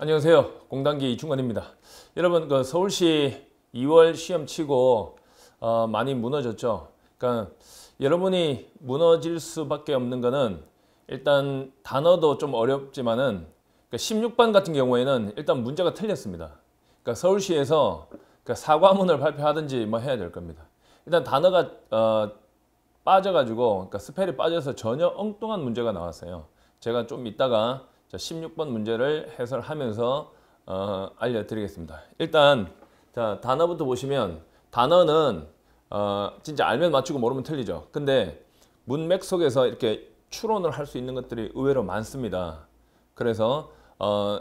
안녕하세요. 공단기 이충관입니다. 여러분 그 서울시 2월 시험 치고 어, 많이 무너졌죠. 그러니까 여러분이 무너질 수밖에 없는 것은 일단 단어도 좀 어렵지만은 그러니까 16반 같은 경우에는 일단 문제가 틀렸습니다. 그러니까 서울시에서 그 사과문을 발표하든지 뭐 해야 될 겁니다. 일단 단어가 어, 빠져가지고 그러니까 스펠이 빠져서 전혀 엉뚱한 문제가 나왔어요. 제가 좀 이따가 자, 16번 문제를 해설하면서 어, 알려드리겠습니다. 일단 자, 단어부터 보시면 단어는 어, 진짜 알면 맞추고 모르면 틀리죠. 근데 문맥 속에서 이렇게 추론을 할 수 있는 것들이 의외로 많습니다. 그래서 어,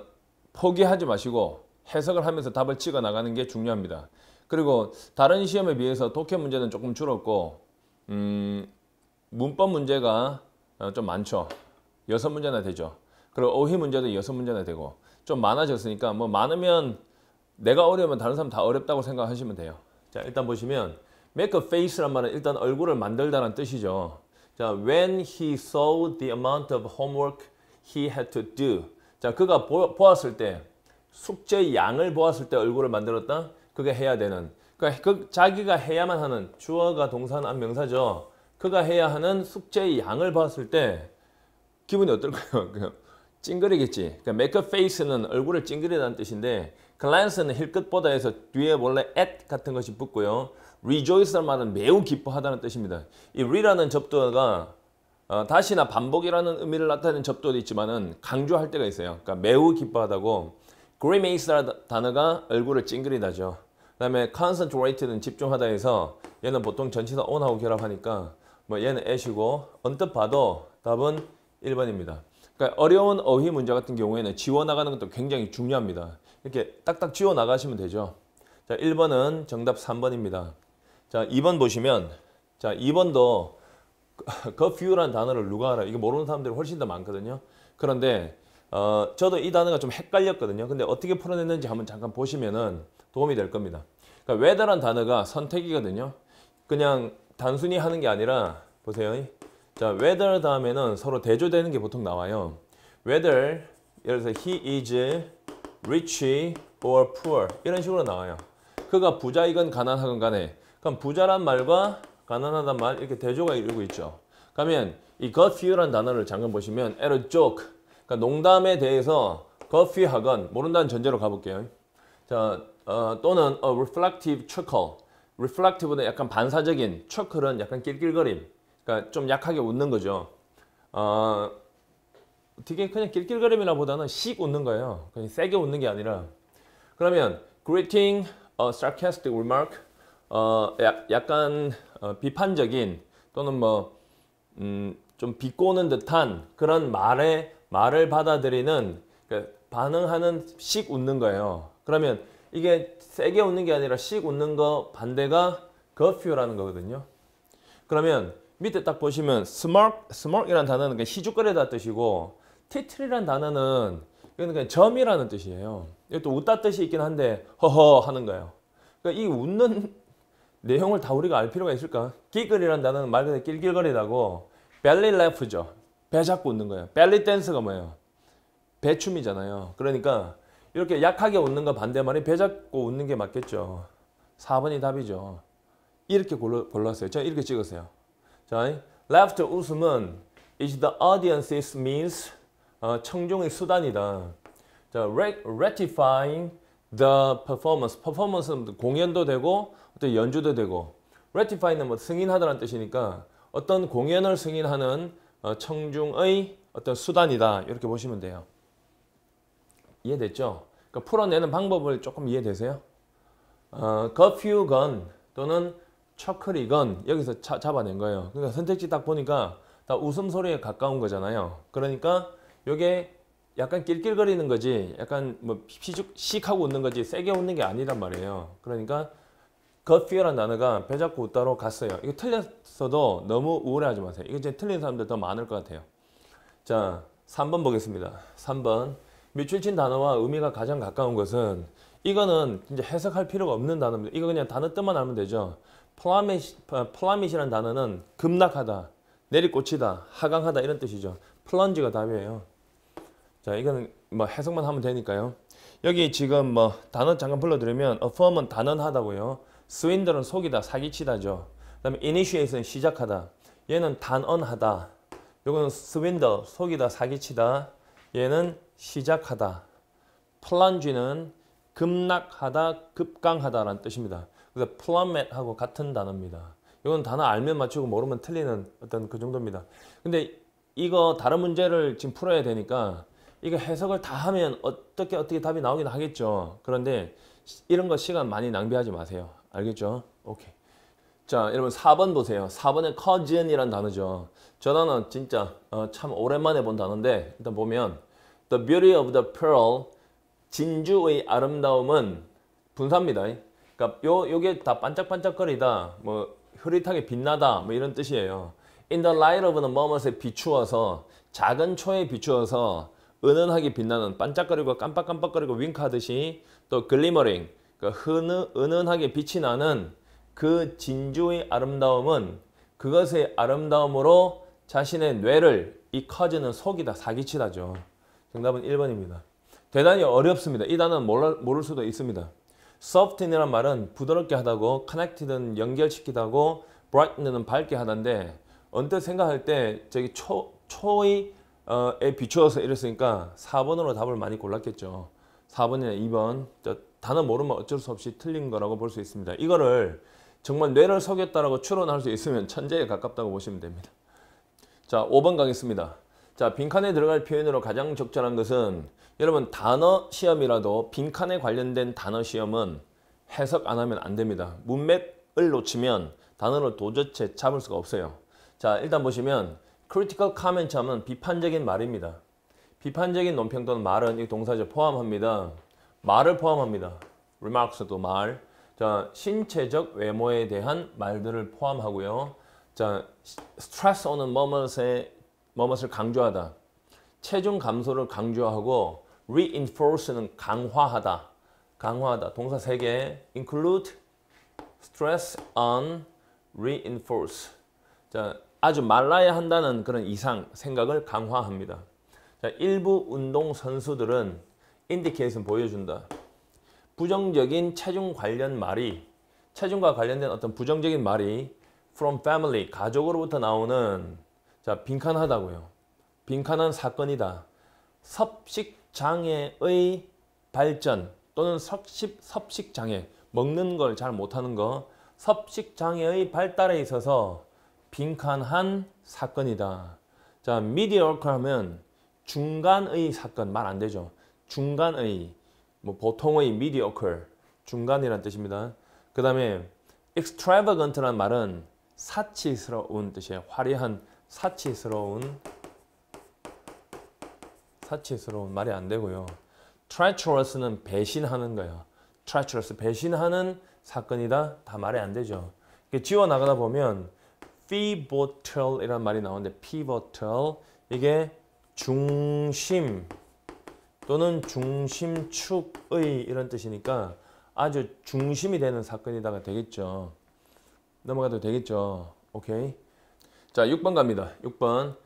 포기하지 마시고 해석을 하면서 답을 찍어 나가는 게 중요합니다. 그리고 다른 시험에 비해서 독해 문제는 조금 줄었고 음, 문법 문제가 어, 좀 많죠. 여섯 문제나 되죠. 그리고 어휘 문제도 여섯 문제나 되고 좀 많아졌으니까 뭐 많으면 내가 어려우면 다른 사람 다 어렵다고 생각하시면 돼요. 자 일단 보시면 make a face란 말은 일단 얼굴을 만들다는 뜻이죠. 자 when he saw the amount of homework he had to do 자 그가 보, 보았을 때 숙제 양을 보았을 때 얼굴을 만들었다? 그게 해야 되는 그그 그러니까 자기가 해야만 하는 주어가 동사는 명사죠. 그가 해야 하는 숙제의 양을 봤을 때 기분이 어떨까요? 찡그리겠지. 그러니까 make a face는 얼굴을 찡그리다는 뜻인데 glance는 힐끗보다 해서 뒤에 원래 at 같은 것이 붙고요. rejoice란 말은 매우 기뻐하다는 뜻입니다. 이 re라는 접두어가 어, 다시나 반복이라는 의미를 나타내는 접두어도 있지만은 강조할 때가 있어요. 그러니까 매우 기뻐하다고 grimace라는 단어가 얼굴을 찡그리다죠. 그 다음에 concentrate는 집중하다 해서 얘는 보통 전치사 on하고 결합하니까 뭐 얘는 as이고 언뜻 봐도 답은 1번입니다. 그러니까 어려운 어휘 문제 같은 경우에는 지워나가는 것도 굉장히 중요합니다. 이렇게 딱딱 지워나가시면 되죠. 자, 1번은 정답 3번입니다. 자, 2번 보시면 자, 2번도 거퓨라는 그 단어를 누가 알아? 이거 모르는 사람들이 훨씬 더 많거든요. 그런데 어, 저도 이 단어가 좀 헷갈렸거든요. 근데 어떻게 풀어냈는지 한번 잠깐 보시면은 도움이 될 겁니다. 그러니까 웨더란 단어가 선택이거든요. 그냥 단순히 하는 게 아니라 보세요. 자, whether 다음에는 서로 대조되는 게 보통 나와요. whether 예를 들어서 he is rich or poor 이런 식으로 나와요. 그가 부자이건 가난하건 간에 그럼 부자란 말과 가난하단 말 이렇게 대조가 이루고 있죠. 그러면 이 got few라는 단어를 잠깐 보시면 at a joke 그러니까 농담에 대해서 got few하건 모른다는 전제로 가볼게요. 자 어, 또는 a reflective chuckle reflective는 약간 반사적인 chuckle은 약간 낄낄거림 그러니까 좀 약하게 웃는 거죠. 어, 되게 그냥 길길거림이나 보다는 씩 웃는 거예요. 그냥 세게 웃는 게 아니라. 그러면 greeting, u 어, sarcastic remark, 어, 약, 약간 어, 비판적인 또는 뭐좀 음, 비꼬는 듯한 그런 말에 말을 받아들이는 그러니까 반응하는 씩 웃는 거예요. 그러면 이게 세게 웃는 게 아니라 씩 웃는 거 반대가 거퓨라는 거거든요. 그러면 밑에 딱 보시면 스몰 스몰이라는 단어는 시주거리다 뜻이고 티틀이라는 단어는 이거는 그냥 점이라는 뜻이에요. 이것도 웃다 뜻이 있긴 한데 허허 하는 거예요. 그러니까 이 웃는 내용을 다 우리가 알 필요가 있을까? 끼글이라는 단어는 말 그대로 낄낄거리다고 벨리 래프죠. 배 잡고 웃는 거예요. 벨리 댄스가 뭐예요? 배춤이잖아요. 그러니까 이렇게 약하게 웃는 거 반대말이 배 잡고 웃는 게 맞겠죠. 4번이 답이죠. 이렇게 골랐어요 제가 이렇게 찍었어요. 자, left 웃음은 is the audience's means 어, 청중의 수단이다. 자, ratifying the performance. performance는 공연도 되고 어떤 연주도 되고 ratifying은 뭐승인하다는 뜻이니까 어떤 공연을 승인하는 어, 청중의 어떤 수단이다. 이렇게 보시면 돼요. 이해됐죠? 그러니까 풀어내는 방법을 조금 이해되세요? 어, curfew gun 또는 처크리건 여기서 차, 잡아낸 거예요. 그러니까 선택지 딱 보니까 다 웃음소리에 가까운 거잖아요. 그러니까 이게 약간 낄낄거리는 거지 약간 뭐 피죽씩하고 웃는 거지 세게 웃는 게 아니란 말이에요. 그러니까 겉피어란 그 단어가 배 잡고 웃다로 갔어요. 이거 틀렸어도 너무 우울해하지 마세요. 이거 이제 틀린 사람들 더 많을 것 같아요. 자, 3번 보겠습니다. 3번 밑줄친 단어와 의미가 가장 가까운 것은 이거는 이제 해석할 필요가 없는 단어입니다. 이거 그냥 단어 뜻만 알면 되죠. 플라밋, 이라는 어, 단어는 급락하다, 내리꽂히다, 하강하다 이런 뜻이죠. 플런지가 답이에요. 자, 이거는 뭐 해석만 하면 되니까요. 여기 지금 뭐 단어 잠깐 불러드리면 affirm은 단언하다고요. swindle은 속이다, 사기치다죠. 그 다음에 initiate는 시작하다. 얘는 단언하다. 요거는 swindle, 속이다, 사기치다. 얘는 시작하다. 플런지는 급락하다, 급강하다라는 뜻입니다. 그래서 플라멧하고 같은 단어입니다. 이건 단어 알면 맞추고 모르면 틀리는 어떤 그 정도입니다. 근데 이거 다른 문제를 지금 풀어야 되니까 이거 해석을 다 하면 어떻게 어떻게 답이 나오긴 하겠죠. 그런데 이런 거 시간 많이 낭비하지 마세요. 알겠죠? 오케이. 자 여러분 4번 보세요. 4번에 cousin이란 단어죠. 저 단어 진짜 어, 참 오랜만에 본 단어인데 일단 보면 The beauty of the pearl 진주의 아름다움은 분사입니다. 그러니까 요 요게 다 반짝반짝거리다, 뭐 흐릿하게 빛나다, 뭐 이런 뜻이에요. In the light of는 뭐뭐에 비추어서 작은 초에 비추어서 은은하게 빛나는 반짝거리고 깜빡깜빡거리고 윙크하듯이 또 글리머링 그러니까 흔은, 은은하게 빛이 나는 그 진주의 아름다움은 그것의 아름다움으로 자신의 뇌를 이 커지는 속이다 사기치다죠. 정답은 1번입니다. 대단히 어렵습니다. 이 단어는 모를 수도 있습니다. soft이라는 말은 부드럽게 하다고 connected은 연결시키다고 brighten은 밝게 하던데 언뜻 생각할 때 저기 초, 초의 어, 에 비추어서 이랬으니까 4번으로 답을 많이 골랐겠죠. 4번이나 2번 단어 모르면 어쩔 수 없이 틀린 거라고 볼 수 있습니다. 이거를 정말 뇌를 속였다라고 추론할 수 있으면 천재에 가깝다고 보시면 됩니다. 자 5번 가겠습니다. 자 빈칸에 들어갈 표현으로 가장 적절한 것은 여러분 단어 시험이라도 빈칸에 관련된 단어 시험은 해석 안 하면 안 됩니다. 문맥을 놓치면 단어를 도저체 잡을 수가 없어요. 자 일단 보시면 critical comment 하면 비판적인 말입니다. 비판적인 논평 또는 말은 이 동사절 포함합니다. 말을 포함합니다. remarks도 말. 자, 신체적 외모에 대한 말들을 포함하고요. 자, 스트레스 오는 머뭇에 머뭇을 강조하다. 체중 감소를 강조하고 reinforce는 강화하다. 강화하다. 동사 3개. include, stress on, reinforce. 자, 아주 말라야 한다는 그런 이상 생각을 강화합니다. 자, 일부 운동 선수들은 인디케이션 보여준다. 부정적인 체중 관련 말이 체중과 관련된 어떤 부정적인 말이 from family 가족으로부터 나오는 자 빈칸하다고요. 빈칸한 사건이다. 섭식 장애의 발전 또는 섭식, 섭식 장애, 먹는 걸 잘 못하는 거, 섭식 장애의 발달에 있어서 빈칸한 사건이다. 자, mediocre 하면 중간의 사건, 말 안 되죠. 중간의, 뭐 보통의 mediocre, 중간이란 뜻입니다. 그 다음에 extravagant란 말은 사치스러운 뜻이에요. 화려한, 사치스러운 사치스러운 말이 안 되고요. treacherous는 배신하는 거야. treacherous 배신하는 사건이다. 다 말이 안 되죠. 지워 나가다 보면 pivotal 이란 말이 나오는데 pivotal 이게 중심 또는 중심축의 이런 뜻이니까 아주 중심이 되는 사건이다가 되겠죠. 넘어가도 되겠죠. 오케이. 자, 6번 갑니다. 6번.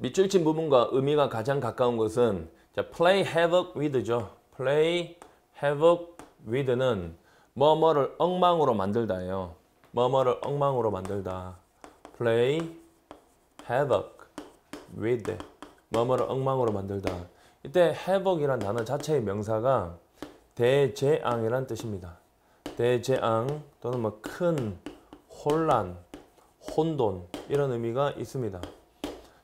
밑줄 친 부분과 의미가 가장 가까운 것은 자, play havoc with죠. play havoc with는 뭐뭐를 엉망으로 만들다예요. 뭐뭐를 엉망으로 만들다. play havoc with 뭐뭐를 엉망으로 만들다. 이때 havoc이란 단어 자체의 명사가 대재앙이란 뜻입니다. 대재앙 또는 뭐 큰 혼란, 혼돈 이런 의미가 있습니다.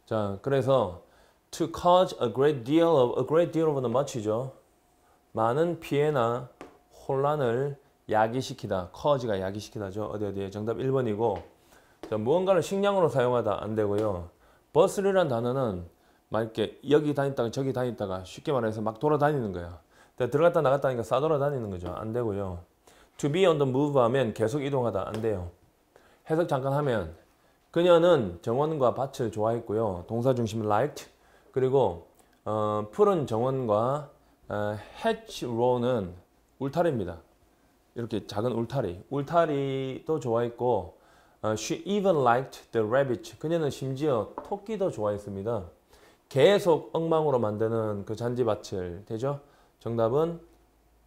자, 그래서 to cause a great deal of a great deal of는 마치죠. 많은 피해나 혼란을 야기시키다. cause가 야기시키다죠. 어디 어디에 정답 1번이고 자, 무언가를 식량으로 사용하다 안 되고요. 버스리란 단어는 막이렇 여기 다녔다가 저기 다녔다가 쉽게 말해서 막 돌아다니는 거야. 들어갔다 나갔다 하니까 싸돌아다니는 거죠. 안 되고요. To be on the move 하면 계속 이동하다. 안 돼요. 해석 잠깐 하면 그녀는 정원과 밭을 좋아했고요. 동사 중심 liked 그리고 어, 푸른 정원과 어, hedge row는 울타리입니다. 이렇게 작은 울타리. 울타리도 좋아했고 어, she even liked the rabbit. 그녀는 심지어 토끼도 좋아했습니다. 계속 엉망으로 만드는 그 잔디밭을 되죠? 정답은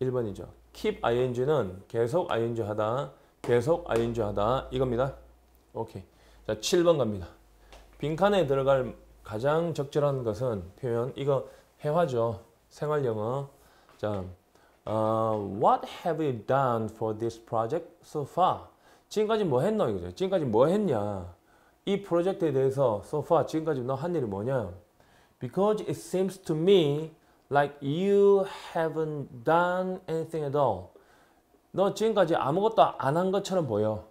1번이죠. keep ing는 계속 ing 하다, 계속 ing 하다 이겁니다. 오케이. 자, 7번 갑니다. 빈칸에 들어갈 가장 적절한 것은 표현 이거 회화죠. 생활 영어. 자, uh, what have you done for this project so far? 지금까지 뭐 했노 이거죠. 지금까지 뭐 했냐? 이 프로젝트에 대해서 so far 지금까지 너 한 일이 뭐냐? Because it seems to me like you haven't done anything at all. 너 지금까지 아무것도 안 한 것처럼 보여.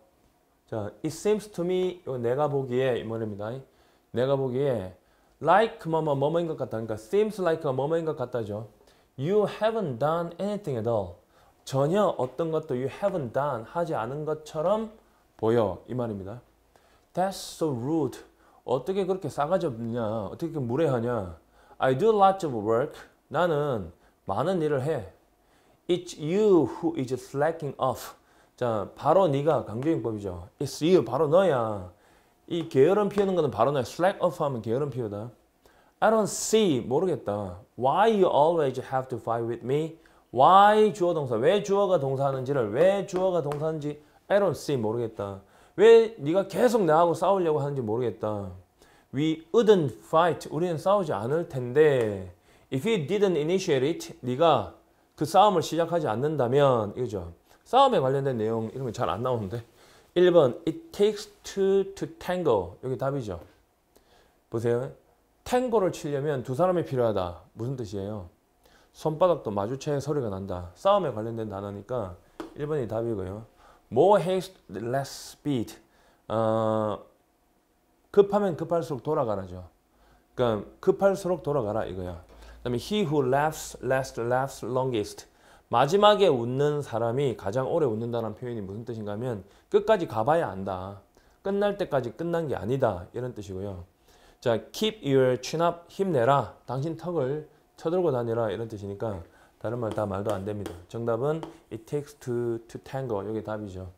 자, it seems to me 내가 보기에 이 말입니다. 내가 보기에 like 뭐뭐 뭐뭐인 것 같다. 그러니까 seems like 뭐뭐인 것 같다죠. You haven't done anything at all. 전혀 어떤 것도 you haven't done 하지 않은 것처럼 보여 이 말입니다. That's so rude. 어떻게 그렇게 싸가지 없냐? 어떻게 그렇게 무례하냐? I do lots of work. 나는 많은 일을 해. It's you who is slacking off. 자, 바로 네가 강조인법이죠. It's you, 바로 너야. 이 게으름 피우는 거는 바로 너야. Slack off 하면 게으름 피우다. I don't see, 모르겠다. Why you always have to fight with me? Why 주어 동사, 왜 주어가 동사하는지를, 왜 주어가 동사인지 I don't see, 모르겠다. 왜 네가 계속 나하고 싸우려고 하는지 모르겠다. We wouldn't fight, 우리는 싸우지 않을 텐데 If you didn't initiate it, 네가 그 싸움을 시작하지 않는다면, 이거죠. 싸움에 관련된 내용 이런 게잘안 나오는데 1번 It takes two to tango 여기 답이죠. 보세요. 탱고를 치려면 두 사람이 필요하다. 무슨 뜻이에요? 손바닥도 마주쳐야 소리가 난다. 싸움에 관련된 단어니까 1번이 답이고요. More haste, less speed. 어, 급하면 급할수록 돌아가라죠. 그러니까 급할수록 돌아가라 이거야. 그다음에 he who laughs last laughs longest. 마지막에 웃는 사람이 가장 오래 웃는다는 표현이 무슨 뜻인가 하면 끝까지 가봐야 안다. 끝날 때까지 끝난 게 아니다. 이런 뜻이고요. 자, keep your chin up, 힘내라. 당신 턱을 쳐들고 다니라. 이런 뜻이니까 다른 말 다 말도 안 됩니다. 정답은 it takes two to tango. 이게 답이죠.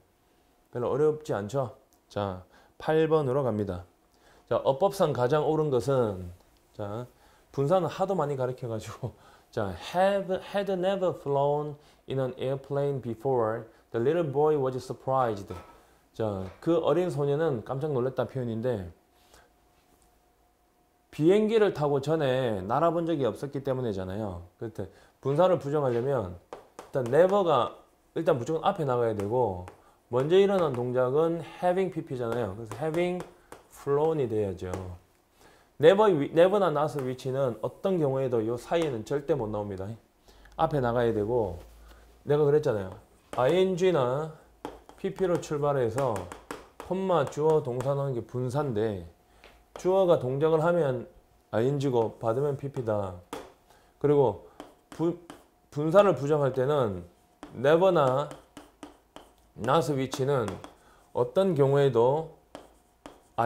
별로 어렵지 않죠? 자, 8번으로 갑니다. 자, 어법상 가장 옳은 것은 자, 분산은 하도 많이 가르쳐가지고 자, have, had never flown in an airplane before. The little boy was surprised. 자, 그 어린 소녀는 깜짝 놀랐다 표현인데 비행기를 타고 전에 날아본 적이 없었기 때문이잖아요. 그때 분사를 부정하려면 일단 never가 일단 무조건 앞에 나가야 되고 먼저 일어난 동작은 having pp잖아요. 그래서 having flown이 돼야죠. 네버, 네버나 나서 위치는 어떤 경우에도 이 사이에는 절대 못 나옵니다. 앞에 나가야 되고 내가 그랬잖아요. ing나 pp로 출발해서 콤마 주어 동사 넣는 게 분사인데 주어가 동작을 하면 ing고 받으면 pp다. 그리고 부, 분사를 부정할 때는 never나 not 위치는 어떤 경우에도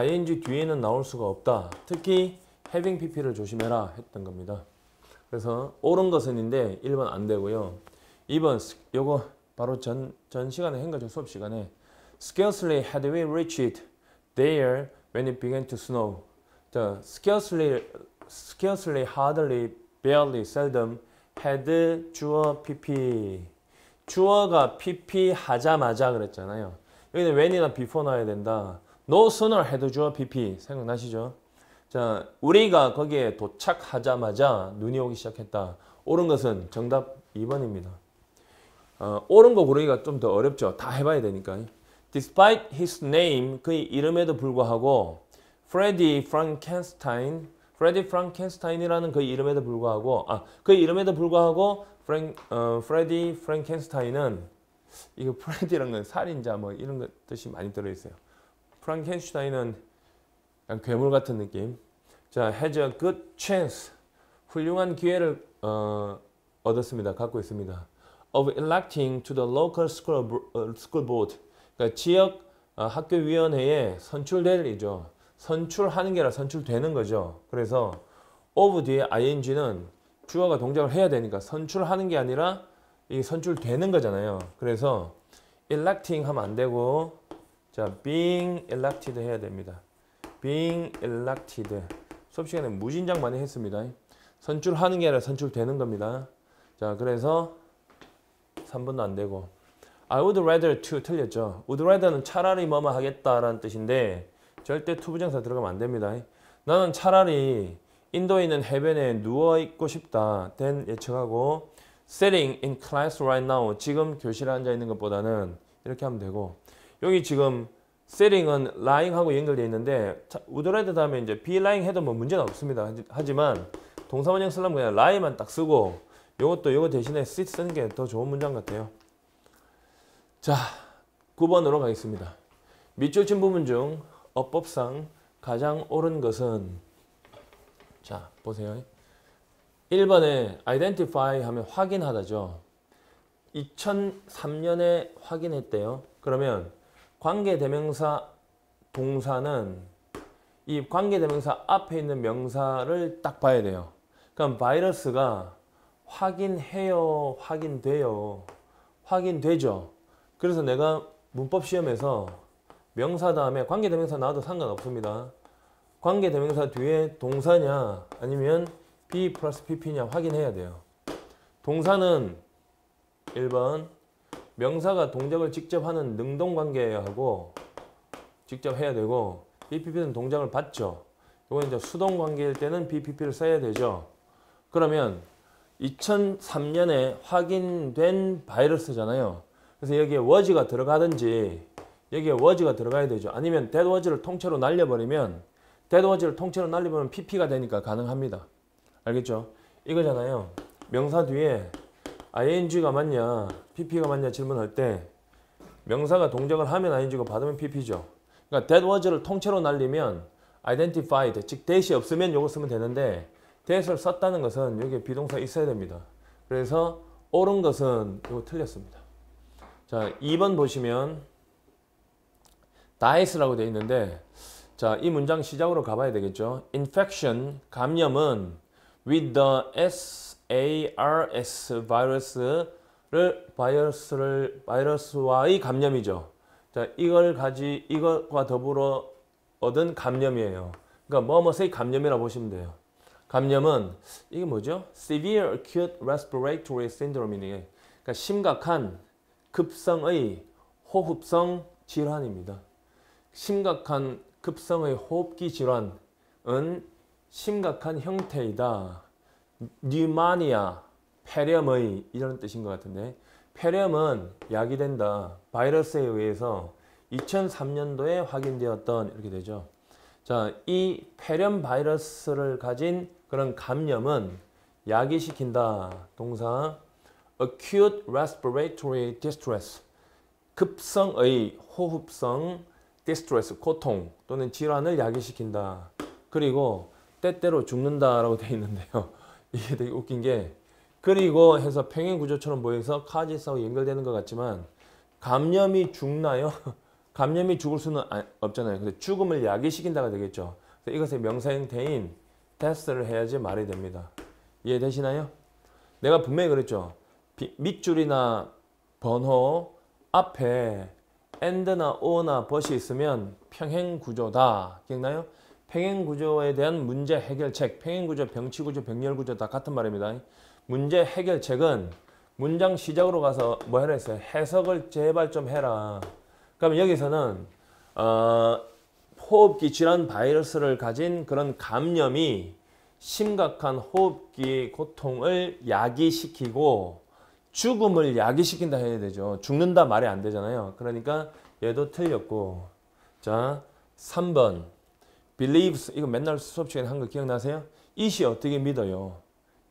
ing 뒤에는 나올 수가 없다. 특히 having pp를 조심해라 했던 겁니다. 그래서 옳은 것은인데 1번 안 되고요. 2번 요거 바로 전, 전 시간에 행거절 수업 시간에 scarcely had we reached there when it began to snow. 자, scarcely, scarcely, hardly, barely, seldom had 주어 pp. 주어가 pp 하자마자 그랬잖아요. 여기는 when이나 before나 해야 된다. No sooner had your PP 생각나시죠? 자, 우리가 거기에 도착하자마자 눈이 오기 시작했다. 옳은 것은 정답 2번입니다. 어, 옳은 거 고르기가 좀 더 어렵죠. 다 해봐야 되니까. Despite his name, 그의 이름에도 불구하고 Freddy Frankenstein, Freddy Frankenstein이라는 그 이름에도 불구하고 아, 그 이름에도 불구하고 프랭, 어, Freddy Frankenstein은 이거 프레디라는 건 살인자 뭐 이런 뜻이 많이 들어있어요. 프랑켄슈타인은 괴물 같은 느낌. 자, has a good chance. 훌륭한 기회를 어, 얻었습니다. 갖고 있습니다. of electing to the local school, 어, school board. 그러니까 지역 어, 학교위원회에 선출될이죠. 선출하는 게 아니라 선출되는 거죠. 그래서 of 뒤에 ing는 주어가 동작을 해야 되니까 선출하는 게 아니라 이 선출되는 거잖아요. 그래서 electing 하면 안 되고 자, being elected 해야 됩니다. being elected. 수업 시간에 무진장 많이 했습니다. 선출하는 게 아니라 선출되는 겁니다. 자, 그래서 3분도안 되고 I would rather to 틀렸죠. would rather는 차라리 뭐뭐 하겠다라는 뜻인데 절대 투 부정사 들어가면 안 됩니다. 나는 차라리 인도에 있는 해변에 누워있고 싶다. 된 예측하고 sitting in class right now 지금 교실에 앉아있는 것보다는 이렇게 하면 되고 여기 지금 셀링은 라잉하고 연결되어 있는데 우드라이드 다음에 이제 비라잉 해도 뭐 문제는 없습니다. 하지만 동사원형 쓰려면 그냥 라잉만 딱 쓰고 이것도 이거 대신에 sit 쓰는 게 더 좋은 문장 같아요. 자 9번으로 가겠습니다. 밑줄친 부분 중 어법상 가장 옳은 것은 자 보세요. 1번에 identify 하면 확인하다죠. 2003년에 확인했대요. 그러면 관계대명사 동사는 이 관계대명사 앞에 있는 명사를 딱 봐야 돼요. 그럼 그러니까 바이러스가 확인해요, 확인돼요, 확인되죠. 그래서 내가 문법 시험에서 명사 다음에 관계대명사 나와도 상관없습니다. 관계대명사 뒤에 동사냐 아니면 B 플러스 PP냐 확인해야 돼요. 동사는 1번 명사가 동작을 직접 하는 능동관계하고 직접 해야 되고 BPP는 동작을 받죠. 이건 이제 수동관계일 때는 BPP를 써야 되죠. 그러면 2003년에 확인된 바이러스잖아요. 그래서 여기에 워즈가 들어가든지 여기에 워즈가 들어가야 되죠. 아니면 데드 워즈를 통째로 날려버리면 데드 워즈를 통째로 날려버리면 PP가 되니까 가능합니다. 알겠죠? 이거잖아요. 명사 뒤에 ing가 맞냐 pp가 맞냐 질문할 때 명사가 동작을 하면 ing가 받으면 pp죠. 그러니까 that was를 통째로 날리면 identified 즉 that이 없으면 요거 쓰면 되는데 that을 썼다는 것은 여기에 비동사 있어야 됩니다. 그래서 옳은 것은 요거 틀렸습니다. 자 2번 보시면 die라고 되어 있는데 자, 이 문장 시작으로 가봐야 되겠죠. infection, 감염은 with the s ARS 바이러스를 바이러스를 바이러스와의 감염이죠. 자, 이걸 가지 이것과 더불어 얻은 감염이에요. 그러니까 뭐뭐의 감염이라 보시면 돼요. 감염은 이게 뭐죠? Severe Acute Respiratory s y n d r o m e 이에 그러니까 심각한 급성의 호흡성 질환입니다. 심각한 급성의 호흡기 질환은 심각한 형태이다. 뉴마니아, 폐렴의 이런 뜻인 것 같은데 폐렴은 약이 된다. 바이러스에 의해서 2003년도에 확인되었던 이렇게 되죠. 자, 이 폐렴 바이러스를 가진 그런 감염은 약이 시킨다. 동사 acute respiratory distress 급성의 호흡성 distress 고통 또는 질환을 야기시킨다. 그리고 때때로 죽는다라고 되어 있는데요. 이게 되게 웃긴 게 그리고 해서 평행 구조처럼 보여서 카지스하고 연결되는 것 같지만 감염이 죽나요? 감염이 죽을 수는 아, 없잖아요. 그 근데 죽음을 야기시킨다가 되겠죠. 그래서 이것의 명사형태인 테스트를 해야지 말이 됩니다. 이해되시나요? 내가 분명히 그랬죠. 비, 밑줄이나 번호 앞에 엔드나오나 but이 있으면 평행구조다. 기억나요? 평행구조에 대한 문제 해결책, 평행구조, 병치구조, 병렬구조 다 같은 말입니다. 문제 해결책은 문장 시작으로 가서 뭐 해라 했어요? 해석을 제발 좀 해라. 그러면 여기서는 어, 호흡기 질환 바이러스를 가진 그런 감염이 심각한 호흡기 고통을 야기시키고 죽음을 야기시킨다 해야 되죠. 죽는다 말이 안 되잖아요. 그러니까 얘도 틀렸고 자 3번 believes 이거 맨날 수업 시간에 한 거 기억나세요? 이시 어떻게 믿어요?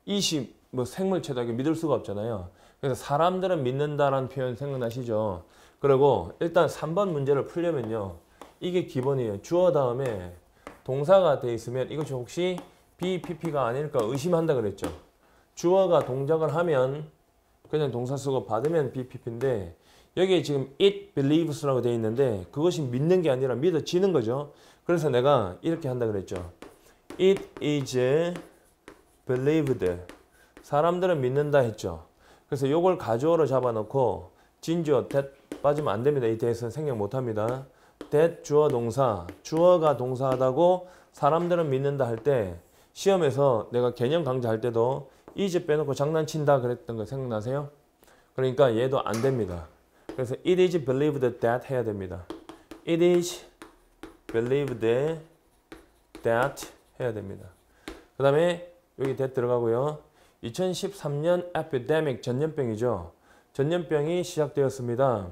이시 뭐 생물체도 믿을 수가 없잖아요. 그래서 사람들은 믿는다라는 표현 생각나시죠? 그리고 일단 3번 문제를 풀려면요. 이게 기본이에요. 주어 다음에 동사가 돼 있으면 이것이 혹시 BPP가 아닐까 의심한다 그랬죠. 주어가 동작을 하면 그냥 동사 쓰고 받으면 BPP인데 여기에 지금 it believes라고 되 있는데 그것이 믿는 게 아니라 믿어지는 거죠. 그래서 내가 이렇게 한다 그랬죠. It is believed. 사람들은 믿는다 했죠. 그래서 요걸 가주어로 잡아놓고 진주어 that 빠지면 안 됩니다. 이 t h a t 생략 못합니다. that 주어 동사, 주어가 동사하다고 사람들은 믿는다 할 때 시험에서 내가 개념 강좌할 때도 is 빼놓고 장난친다 그랬던 거 생각나세요? 그러니까 얘도 안 됩니다. 그래서 it is believed that 해야 됩니다. it is believe t that 해야 됩니다. 그 다음에 여기 that 들어가고요. 2013년 epidemic 전염병이죠. 전염병이 시작되었습니다.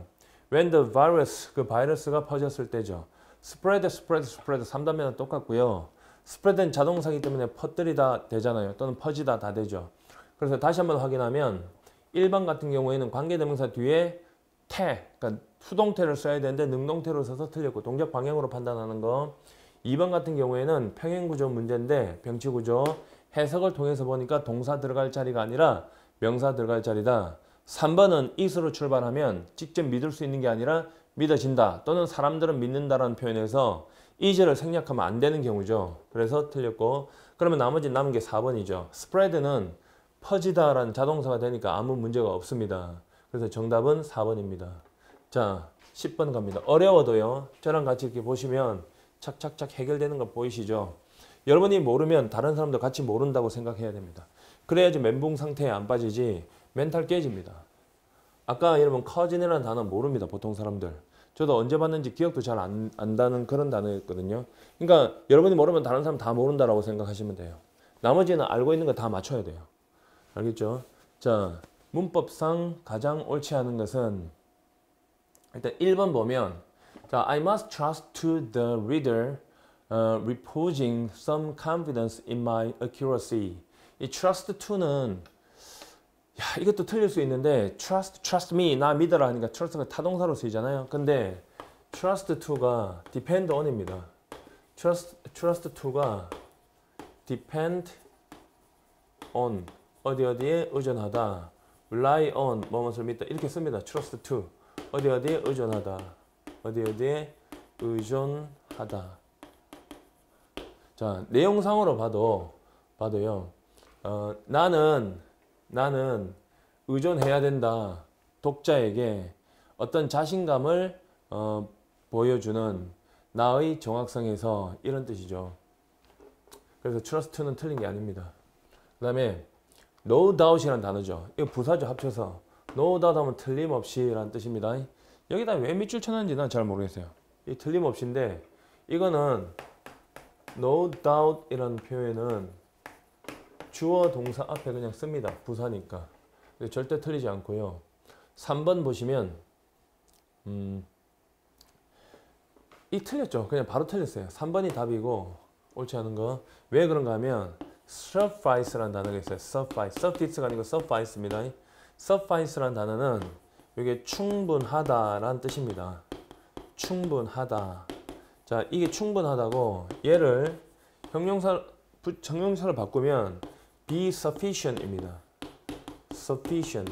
When the virus, 그 바이러스가 퍼졌을 때죠. spread, spread, spread 3단면은 똑같고요. spread은 자동사기 때문에 퍼뜨리다 되잖아요. 또는 퍼지다 다 되죠. 그래서 다시 한번 확인하면 1번 같은 경우에는 관계대명사 뒤에 태, 그러니까 수동태를 써야 되는데 능동태로 써서 틀렸고 동작 방향으로 판단하는 거 2번 같은 경우에는 평행구조 문제인데 병치구조 해석을 통해서 보니까 동사 들어갈 자리가 아니라 명사 들어갈 자리다. 3번은 이수로 출발하면 직접 믿을 수 있는 게 아니라 믿어진다 또는 사람들은 믿는다라는 표현에서 이제를 생략하면 안 되는 경우죠. 그래서 틀렸고 그러면 나머지 남은 게 4번이죠. 스프레드는 퍼지다라는 자동사가 되니까 아무 문제가 없습니다. 그래서 정답은 4번입니다. 자, 10번 갑니다. 어려워도요. 저랑 같이 이렇게 보시면 착착착 해결되는 거 보이시죠? 여러분이 모르면 다른 사람도 같이 모른다고 생각해야 됩니다. 그래야지 멘붕 상태에 안 빠지지 멘탈 깨집니다. 아까 여러분 커진이라는 단어 모릅니다. 보통 사람들. 저도 언제 봤는지 기억도 잘 안, 안다는 그런 단어였거든요. 그러니까 여러분이 모르면 다른 사람 다 모른다라고 생각하시면 돼요. 나머지는 알고 있는 거 다 맞춰야 돼요. 알겠죠? 자, 문법상 가장 옳지 않은 것은 일단 1번 보면 자, I must trust to the reader uh, reposing some confidence in my accuracy. 이 trust to는 야, 이것도 틀릴 수 있는데 trust, trust me, 나 믿어라 하니까 trust가 타동사로 쓰이잖아요. 근데 trust to가 depend on입니다. trust, trust to가 depend on 어디 어디에 의존하다 rely on 뭐뭐을 믿다 이렇게 씁니다. trust to 어디 어디에 의존하다. 어디 어디에 의존하다. 자, 내용상으로 봐도 봐도요. 어, 나는 나는 의존해야 된다. 독자에게 어떤 자신감을 어, 보여주는 나의 정확성에서 이런 뜻이죠. 그래서 trust는 틀린 게 아닙니다. 그 다음에 no doubt이라는 단어죠. 이거 부사죠. 합쳐서 no doubt 하면 틀림없이 라는 뜻입니다 여기다 왜 밑줄 쳤는지 난잘 모르겠어요 이틀림없인데 이거는 no doubt 이라는 표현은 주어 동사 앞에 그냥 씁니다 부사니까 절대 틀리지 않고요 3번 보시면 음, 이 틀렸죠 그냥 바로 틀렸어요 3번이 답이고 옳지 않은 거 왜 그런가 하면 suffice라는 단어가 있어요 suffice, suffice가 아니고 suffice입니다 suffice란 단어는 이게 충분하다라는 뜻입니다. 충분하다. 자, 이게 충분하다고 얘를 형용사 정용사를 바꾸면 be sufficient입니다. sufficient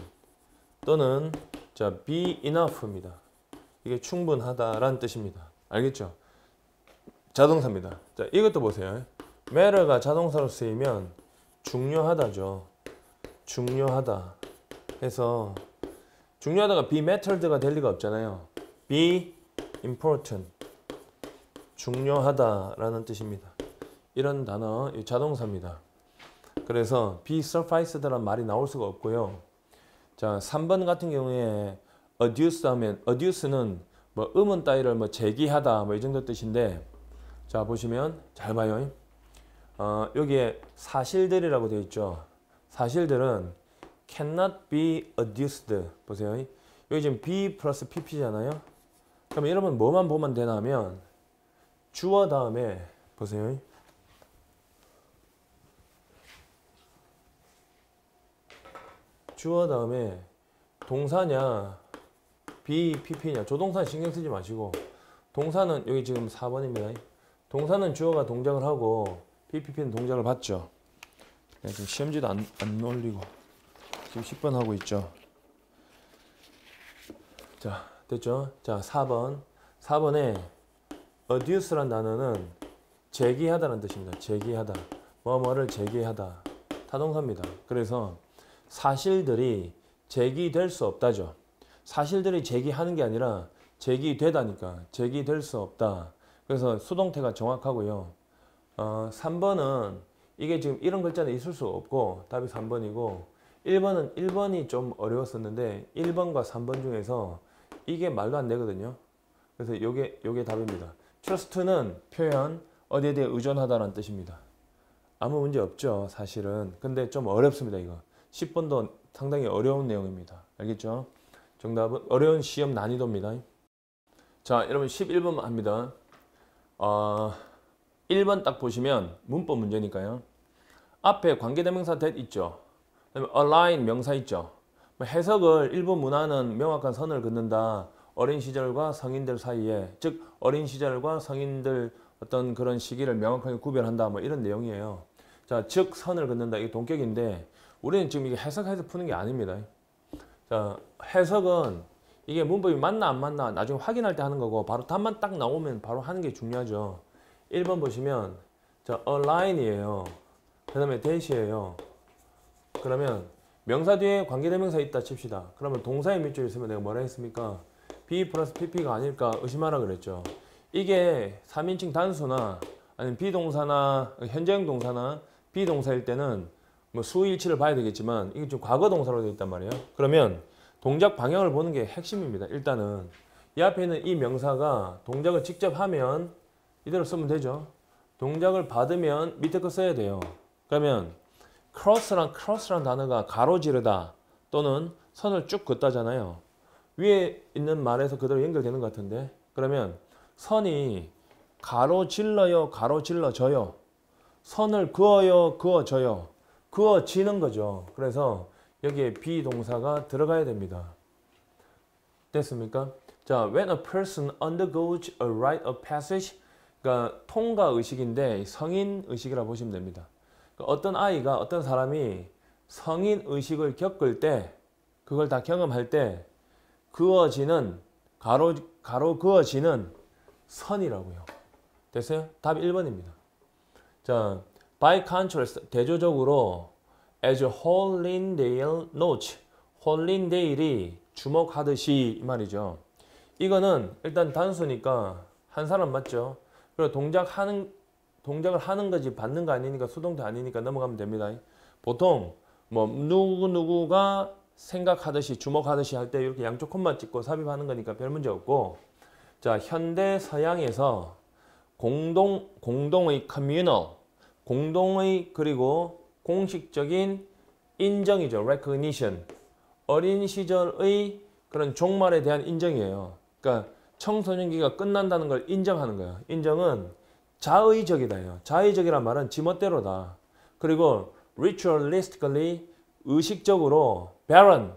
또는 자, be enough입니다. 이게 충분하다라는 뜻입니다. 알겠죠? 자동사입니다. 자, 이것도 보세요. matter가 자동사로 쓰이면 중요하다죠. 중요하다. 그래서 중요하다가 be mattered가 될 리가 없잖아요. be important. 중요하다라는 뜻입니다. 이런 단어 자동사입니다. 그래서 be s u f f i c e d 는 말이 나올 수가 없고요. 자, 3번 같은 경우에 adduce 하면 adduce는 뭐 음은 따위를 뭐 제기하다 뭐 이 정도 뜻인데 자, 보시면 잘 봐요. 어, 여기에 사실들이라고 되어 있죠. 사실들은 cannot be adduced 보세요 여기 지금 be 플러스 pp잖아요 그러 여러분 뭐만 보면 되냐면 주어 다음에 보세요 주어 다음에 동사냐 be pp냐 조동사 신경 쓰지 마시고 동사는 여기 지금 4번입니다 동사는 주어가 동작을 하고 p p 는 동작을 받죠. 네, 지금 시험지도 안, 안 올리고. 지금 10번 하고 있죠. 자, 됐죠? 자, 4번. 4번에 a d d 란 단어는 제기하다는 뜻입니다. 제기하다. 뭐뭐를 제기하다. 타동사입니다. 그래서 사실들이 제기될 수 없다죠. 사실들이 제기하는 게 아니라 제기되다니까. 제기될 수 없다. 그래서 수동태가 정확하고요. 어, 3번은 이게 지금 이런 글자는 있을 수 없고 답이 3번이고 1번은 1번이 좀 어려웠었는데 1번과 3번 중에서 이게 말도 안 되거든요. 그래서 요게 요게 답입니다. trust는 표현 어디에 대해 의존하다는 뜻입니다. 아무 문제 없죠, 사실은. 근데 좀 어렵습니다, 이거. 10번도 상당히 어려운 내용입니다. 알겠죠? 정답은 어려운 시험 난이도입니다. 자, 여러분 11번 합니다. 어, 1번 딱 보시면 문법 문제니까요. 앞에 관계대명사 t 있죠? 그다음에 align 명사 있죠. 뭐 해석을 일본 문화는 명확한 선을 긋는다. 어린 시절과 성인들 사이에 즉 어린 시절과 성인들 어떤 그런 시기를 명확하게 구별한다 뭐 이런 내용이에요. 자, 즉 선을 긋는다. 이게 동격인데 우리는 지금 이게 해석해서 푸는 게 아닙니다. 자, 해석은 이게 문법이 맞나 안 맞나 나중에 확인할 때 하는 거고 바로 답만 딱 나오면 바로 하는 게 중요하죠. 1번 보시면 자, align이에요. 그 다음에 d a s 요 그러면 명사 뒤에 관계대명사 있다 칩시다. 그러면 동사의 밑줄 있으면 내가 뭐라 했습니까? B 플러스 PP가 아닐까 의심하라 그랬죠. 이게 3인칭 단수나 아니면 비동사나 현재형 동사나 비동사일 때는 뭐 수일치를 봐야 되겠지만 이게 좀 과거 동사로 되어 있단 말이에요. 그러면 동작 방향을 보는 게 핵심입니다. 일단은 이 앞에 있는 이 명사가 동작을 직접 하면 이대로 쓰면 되죠. 동작을 받으면 밑에 거 써야 돼요. 그러면 크로스란 크로스란 단어가 가로지르다 또는 선을 쭉 긋다잖아요. 위에 있는 말에서 그대로 연결되는 것 같은데 그러면 선이 가로질러요 가로질러져요 선을 그어요 그어져요 그어지는 거죠. 그래서 여기에 비동사가 들어가야 됩니다. 됐습니까? 자, when a person undergoes a rite of passage 그러니까 통과 의식인데 성인 의식이라 보시면 됩니다. 그 어떤 아이가 어떤 사람이 성인 의식을 겪을 때 그걸 다 경험할 때 그어지는 가로 가로 그어지는 선이라고요. 됐어요? 답 1번입니다. 자, by contrast 대조적으로 as Hollandale notes 홀린데일이 주목하듯이 이 말이죠. 이거는 일단 단수니까 한 사람 맞죠? 그리고 동작하는 동작을 하는 거지 받는 거 아니니까 수동태 아니니까 넘어가면 됩니다. 보통 뭐 누구누구가 생각하듯이 주목하듯이 할 때 이렇게 양쪽 콤만 찍고 삽입하는 거니까 별 문제 없고 자 현대 서양에서 공동, 공동의 커뮤너 공동의 그리고 공식적인 인정이죠. recognition 어린 시절의 그런 종말에 대한 인정이에요. 그러니까 청소년기가 끝난다는 걸 인정하는 거예요. 인정은 자의적이다 자의적이란 말은 지멋대로다. 그리고 ritualistically 의식적으로 barren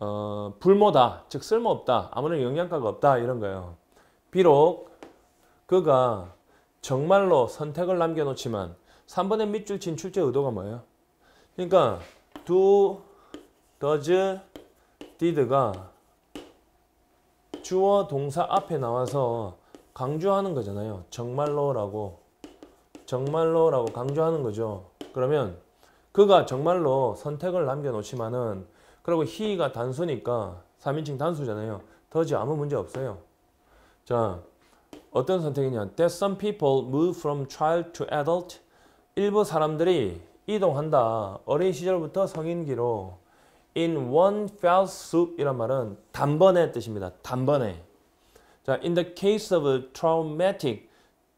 어, 불모다. 즉 쓸모없다. 아무런 영향가가 없다. 이런 거예요. 비록 그가 정말로 선택을 남겨놓지만 3번의 밑줄 친 출제 의도가 뭐예요? 그러니까 do, does, did가 주어 동사 앞에 나와서 강조하는 거잖아요. 정말로라고 정말로라고 강조하는 거죠. 그러면 그가 정말로 선택을 남겨놓지만은 그리고 he가 단수니까 3인칭 단수잖아요. 더지 아무 문제 없어요. 자 어떤 선택이냐 That some people move from child to adult 일부 사람들이 이동한다. 어린 시절부터 성인기로 In one fell swoop 이란 말은 단번에 뜻입니다. 단번에 자, in the case of traumatic,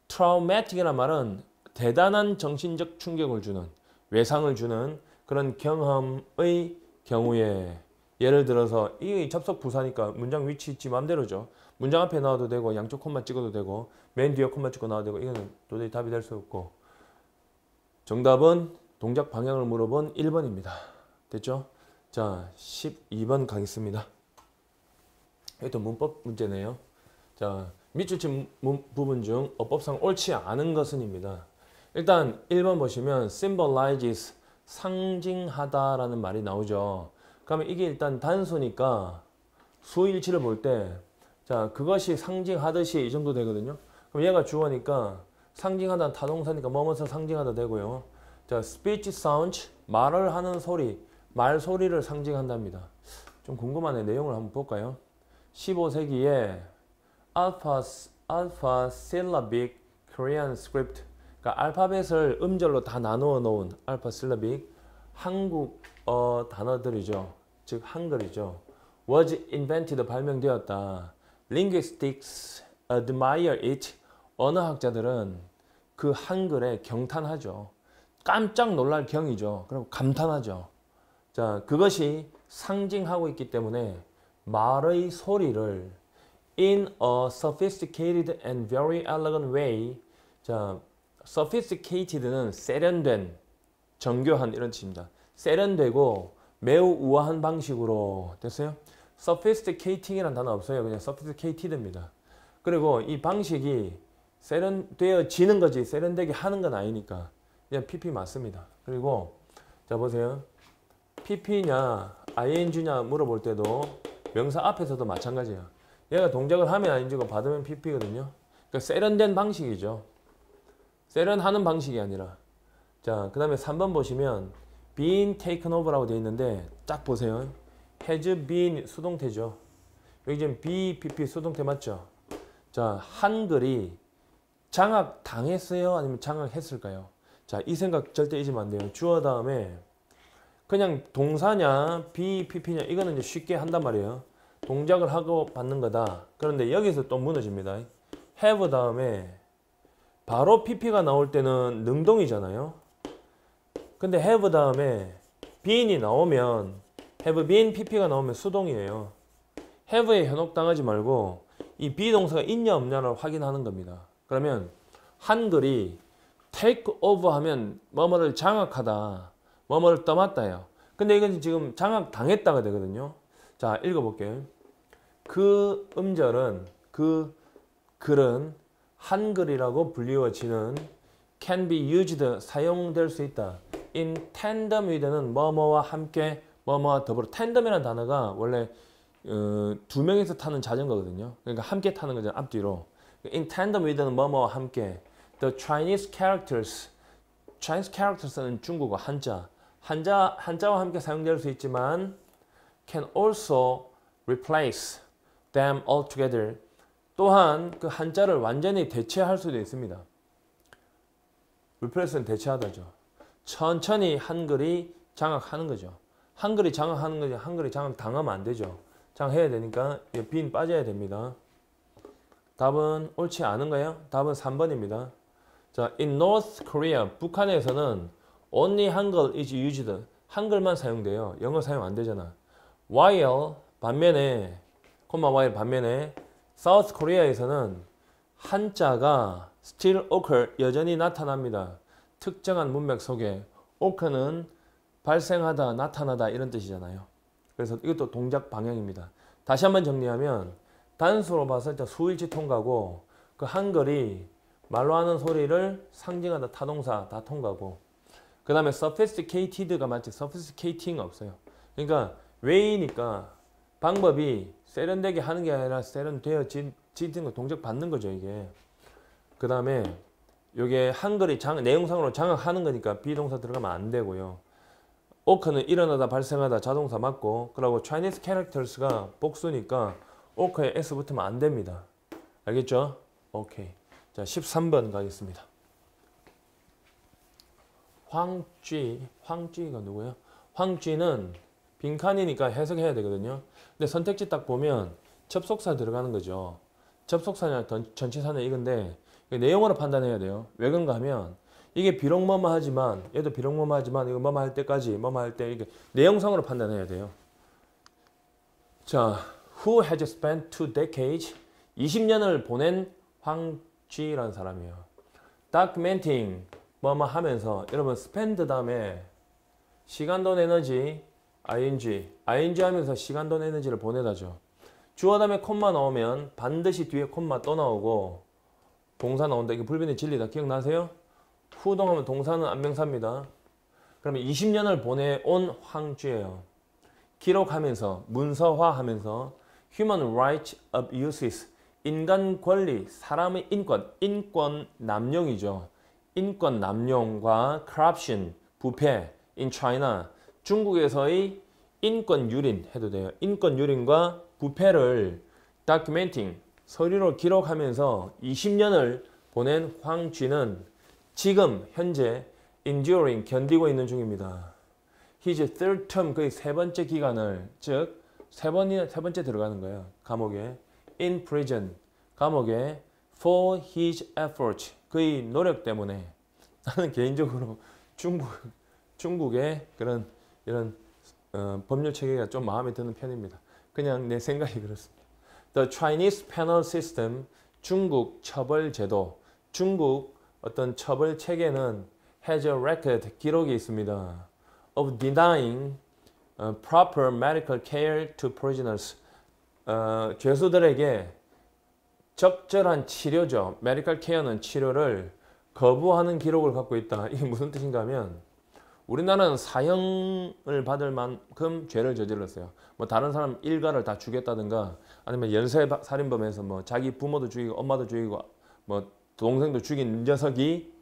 traumatic이란 말은 대단한 정신적 충격을 주는, 외상을 주는 그런 경험의 경우에 예를 들어서 이 접속 부사니까 문장 위치 지마음대로죠 문장 앞에 나와도 되고 양쪽 콤마 찍어도 되고 맨 뒤에 콤마 찍고 나와도 되고 이거는 도저히 답이 될 수 없고 정답은 동작 방향을 물어본 1번입니다. 됐죠? 자 12번 가겠습니다. 이것도 문법 문제네요. 자, 밑줄 친 부분 중 어법상 옳지 않은 것은입니다. 일단 1번 보시면 symbolizes 상징하다라는 말이 나오죠. 그러면 이게 일단 단수니까 수일치를 볼 때 자, 그것이 상징하듯이 이 정도 되거든요. 그럼 얘가 주어니까 상징하다 타동사니까 뭐뭐서 상징하다 되고요. 자, speech sound s 말을 하는 소리, 말 소리를 상징한답니다. 좀 궁금하네. 내용을 한번 볼까요? 15세기에 alpha, alpha syllabic Korean script 그러니까 알파벳을 음절로 다 나누어 놓은 알파 실라빅 한국어 단어들이죠. 즉 한글이죠. was invented 발명되었다. linguistics admire it 언어학자들은 그 한글에 경탄하죠. 깜짝 놀랄 경이죠. 그럼 감탄하죠. 자, 그것이 상징하고 있기 때문에 말의 소리를 in a sophisticated and very elegant way. 자, sophisticated는 세련된, 정교한 이런 뜻입니다. 세련되고 매우 우아한 방식으로 됐어요? s o p h i s t i c a t i n g 이란 단어 없어요. 그냥 sophisticated입니다. 그리고 이 방식이 세련되어지는 거지 세련되게 하는 건 아니니까 그냥 PP 맞습니다. 그리고 자 보세요. PP냐 ING냐 물어볼 때도 명사 앞에서도 마찬가지예요. 얘가 동작을 하면 아닌지가 받으면 PP거든요. 그러니까 세련된 방식이죠. 세련하는 방식이 아니라. 자, 그 다음에 3번 보시면 been taken over라고 되어 있는데 딱 보세요. has been 수동태죠. 여기 지금 be, pp 수동태 맞죠? 자, 한글이 장악 당했어요? 아니면 장악했을까요? 자, 이 생각 절대 잊으면 안 돼요. 주어 다음에 그냥 동사냐, be, pp냐 이거는 이제 쉽게 한단 말이에요. 동작을 하고 받는 거다. 그런데 여기서 또 무너집니다. have 다음에 바로 pp가 나올 때는 능동이잖아요. 근데 have 다음에 been이 나오면 have been pp가 나오면 수동이에요. have에 현혹당하지 말고 이 비동사가 있냐 없냐를 확인하는 겁니다. 그러면 한글이 take o v 하면 뭐뭐를 장악하다, 뭐뭐를 떠맡다요. 근데 이건 지금 장악당했다가 되거든요. 자, 읽어볼게요. 그 음절은 그 글은 한글이라고 불리워지는 can be used 사용될 수 있다. in tandem with는 뭐뭐와 함께 뭐뭐와 더불어 tandem이라는 단어가 원래 어, 두 명이서 타는 자전거거든요. 그러니까 함께 타는 거죠. 앞뒤로. in tandem with는 뭐뭐와 함께 the Chinese characters Chinese characters는 중국어 한자 한자 한자와 함께 사용될 수 있지만 can also replace them altogether 또한 그 한자를 완전히 대체할 수도 있습니다. replace는 대체하다죠. 천천히 한글이 장악하는 거죠. 한글이 장악하는 거지 한글이 장악당하면 안 되죠. 장해야 되니까 빈 빠져야 됩니다. 답은 옳지 않은가요? 답은 3번입니다. 자, in North Korea, 북한에서는 only 한글 is used. 한글만 사용돼요. 영어 사용 안 되잖아. while 반면에 콤마 와 h 반면에 사우스 코리아에서는 한자가 still occur 여전히 나타납니다. 특정한 문맥 속에 occur는 발생하다, 나타나다 이런 뜻이잖아요. 그래서 이것도 동작 방향입니다. 다시 한번 정리하면 단수로 봤을 때 수일치 통과고 그 한글이 말로 하는 소리를 상징하다 타동사 다 통과고 그 다음에 sophisticated가 마치 sophisticating가 없어요. 그러니까 way니까 방법이 세련되게 하는 게 아니라 세련되어진는거 동작받는 거죠 이게 그 다음에 요게 한글이 장, 내용상으로 장악하는 거니까 비동사 들어가면 안 되고요 오크는 일어나다 발생하다 자동사 맞고 그러고 Chinese characters가 복수니까 오크에 S 붙으면 안 됩니다 알겠죠? 오케이 자 13번 가겠습니다 황쥐 황쥐가 누구예요? 황쥐는 빈칸이니까 해석해야 되거든요 근데 선택지 딱 보면 접속사 들어가는 거죠. 접속사냐 전치사냐 이건데 내용으로 판단해야 돼요. 왜 그런가 하면 이게 비록 뭐뭐 하지만 얘도 비록 뭐뭐 하지만 이거 뭐뭐 할 때까지 뭐뭐 할때 이게 내용상으로 판단해야 돼요. 자, who has spent two decades 20년을 보낸 황쥐라는 사람이에요. documenting 뭐뭐 하면서 여러분 spend 다음에 시간돈 에너지 ing, ing 하면서 시간 돈 에너지를 보내다죠. 주어 다음에 콤마 나오면 반드시 뒤에 콤마 또 나오고 동사 나온다. 이게 불변의 진리다. 기억나세요? 후동하면 동사는 안명사입니다. 그러면 20년을 보내온 황주예요. 기록하면서, 문서화하면서 Human Rights of u s e s 인간 권리, 사람의 인권, 인권 남용이죠. 인권 남용과 corruption, 부패, in China, 중국에서의 인권 유린 해도 돼요. 인권 유린과 부패를 다큐멘팅 서류로 기록하면서 20년을 보낸 황쥐는 지금 현재 enduring 견디고 있는 중입니다. His third term 그의 세 번째 기간을 즉 세 번이 세 번째 들어가는 거예요. 감옥에 in prison 감옥에 for his e f f o r t 그의 노력 때문에 나는 개인적으로 중국 중국의 그런 이런 어, 법률 체계가 좀 마음에 드는 편입니다. 그냥 내 생각이 그렇습니다. The Chinese Penal System, 중국 처벌 제도, 중국 어떤 처벌 체계는 has a record, 기록이 있습니다. of denying uh, proper medical care to prisoners, 어, 죄수들에게 적절한 치료죠. medical care는 치료를 거부하는 기록을 갖고 있다. 이게 무슨 뜻인가 하면 우리나라는 사형을 받을 만큼 죄를 저질렀어요. 뭐 다른 사람 일가를 다 죽였다든가 아니면 연쇄 살인범에서 뭐 자기 부모도 죽이고 엄마도 죽이고 뭐 동생도 죽인 녀석이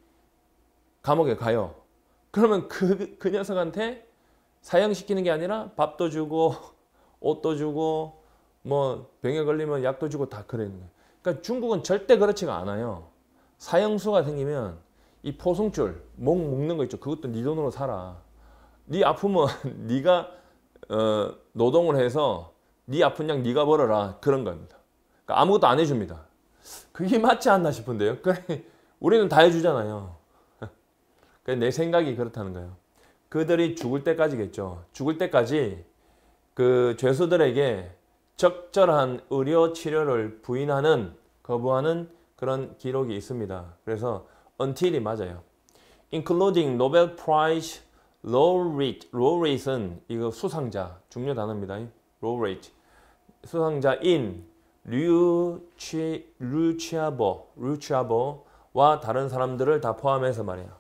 감옥에 가요. 그러면 그, 그 녀석한테 사형시키는 게 아니라 밥도 주고 옷도 주고 뭐 병에 걸리면 약도 주고 다 그러는 거예요. 그러니까 중국은 절대 그렇지가 않아요. 사형수가 생기면 이 포승줄 목 묶는 거 있죠. 그것도 네 돈으로 사라. 네 아픔은 네가 어, 노동을 해서 네 아픈 양 네가 벌어라 그런 겁니다. 그러니까 아무것도 안 해줍니다. 그게 맞지 않나 싶은데요. 그래, 우리는 다 해주잖아요. 내 생각이 그렇다는 거예요. 그들이 죽을 때까지겠죠. 죽을 때까지 그 죄수들에게 적절한 의료 치료를 부인하는 거부하는 그런 기록이 있습니다. 그래서 until이 맞아요. including Nobel Prize laureate, laureate은 이거 수상자, 중요 단어입니다. laureate. 수상자인 류치, 류치아버, 류치아버와 다른 사람들을 다 포함해서 말이야.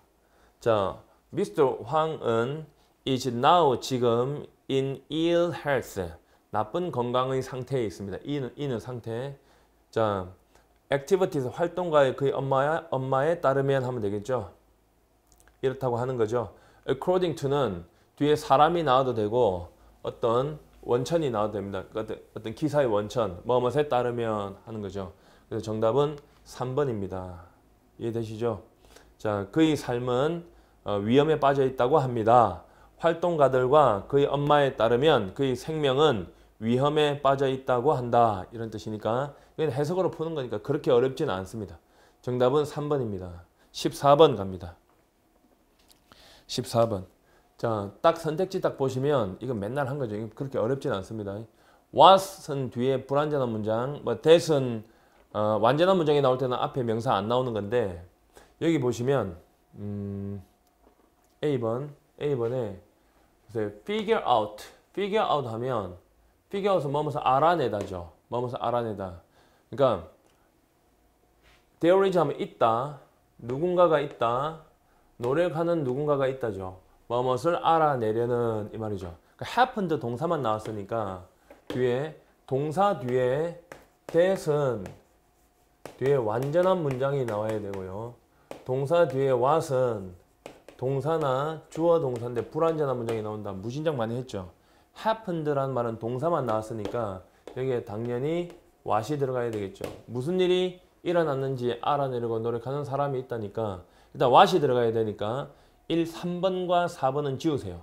자, 미스 황은 is now 지금 in ill health. 나쁜 건강의 상태에 있습니다. 이는, 는 상태. 자, activities 활동가의 그의 엄마의 엄마에 따르면 하면 되겠죠. 이렇다고 하는 거죠. according to는 뒤에 사람이 나와도 되고 어떤 원천이 나와도 됩니다. 그러니까 어떤 기사의 원천, 뭐뭐에 따르면 하는 거죠. 그래서 정답은 3번입니다. 이해되시죠? 자, 그의 삶은 어, 위험에 빠져 있다고 합니다. 활동가들과 그의 엄마에 따르면 그의 생명은 위험에 빠져 있다고 한다. 이런 뜻이니까 이건 해석으로 푸는 거니까 그렇게 어렵지는 않습니다. 정답은 3번입니다. 14번 갑니다. 14번. 자, 딱 선택지 딱 보시면 이건 맨날 한 거죠. 그렇게 어렵지는 않습니다. was은 뒤에 불완전한 문장, 뭐 that은 어, 완전한 문장이 나올 때는 앞에 명사 안 나오는 건데 여기 보시면 음, A번, A번에 figure out, figure out 하면 figure아웃은 뭐뭐서 알아내다죠. 뭐뭐서 알아내다. 그러니까 there is 하면 있다. 누군가가 있다. 노력하는 누군가가 있다죠. 뭐뭇을 알아내려는 이 말이죠. 그러니까 happened 동사만 나왔으니까 뒤에 동사 뒤에 that은 뒤에 완전한 문장이 나와야 되고요. 동사 뒤에 what은 동사나 주어 동사인데 불완전한 문장이 나온다. 무진장 많이 했죠. happened라는 말은 동사만 나왔으니까 여기에 당연히 what이 들어가야 되겠죠. 무슨 일이 일어났는지 알아내려고 노력하는 사람이 있다니까 일단 what이 들어가야 되니까 1, 3번과 4번은 지우세요.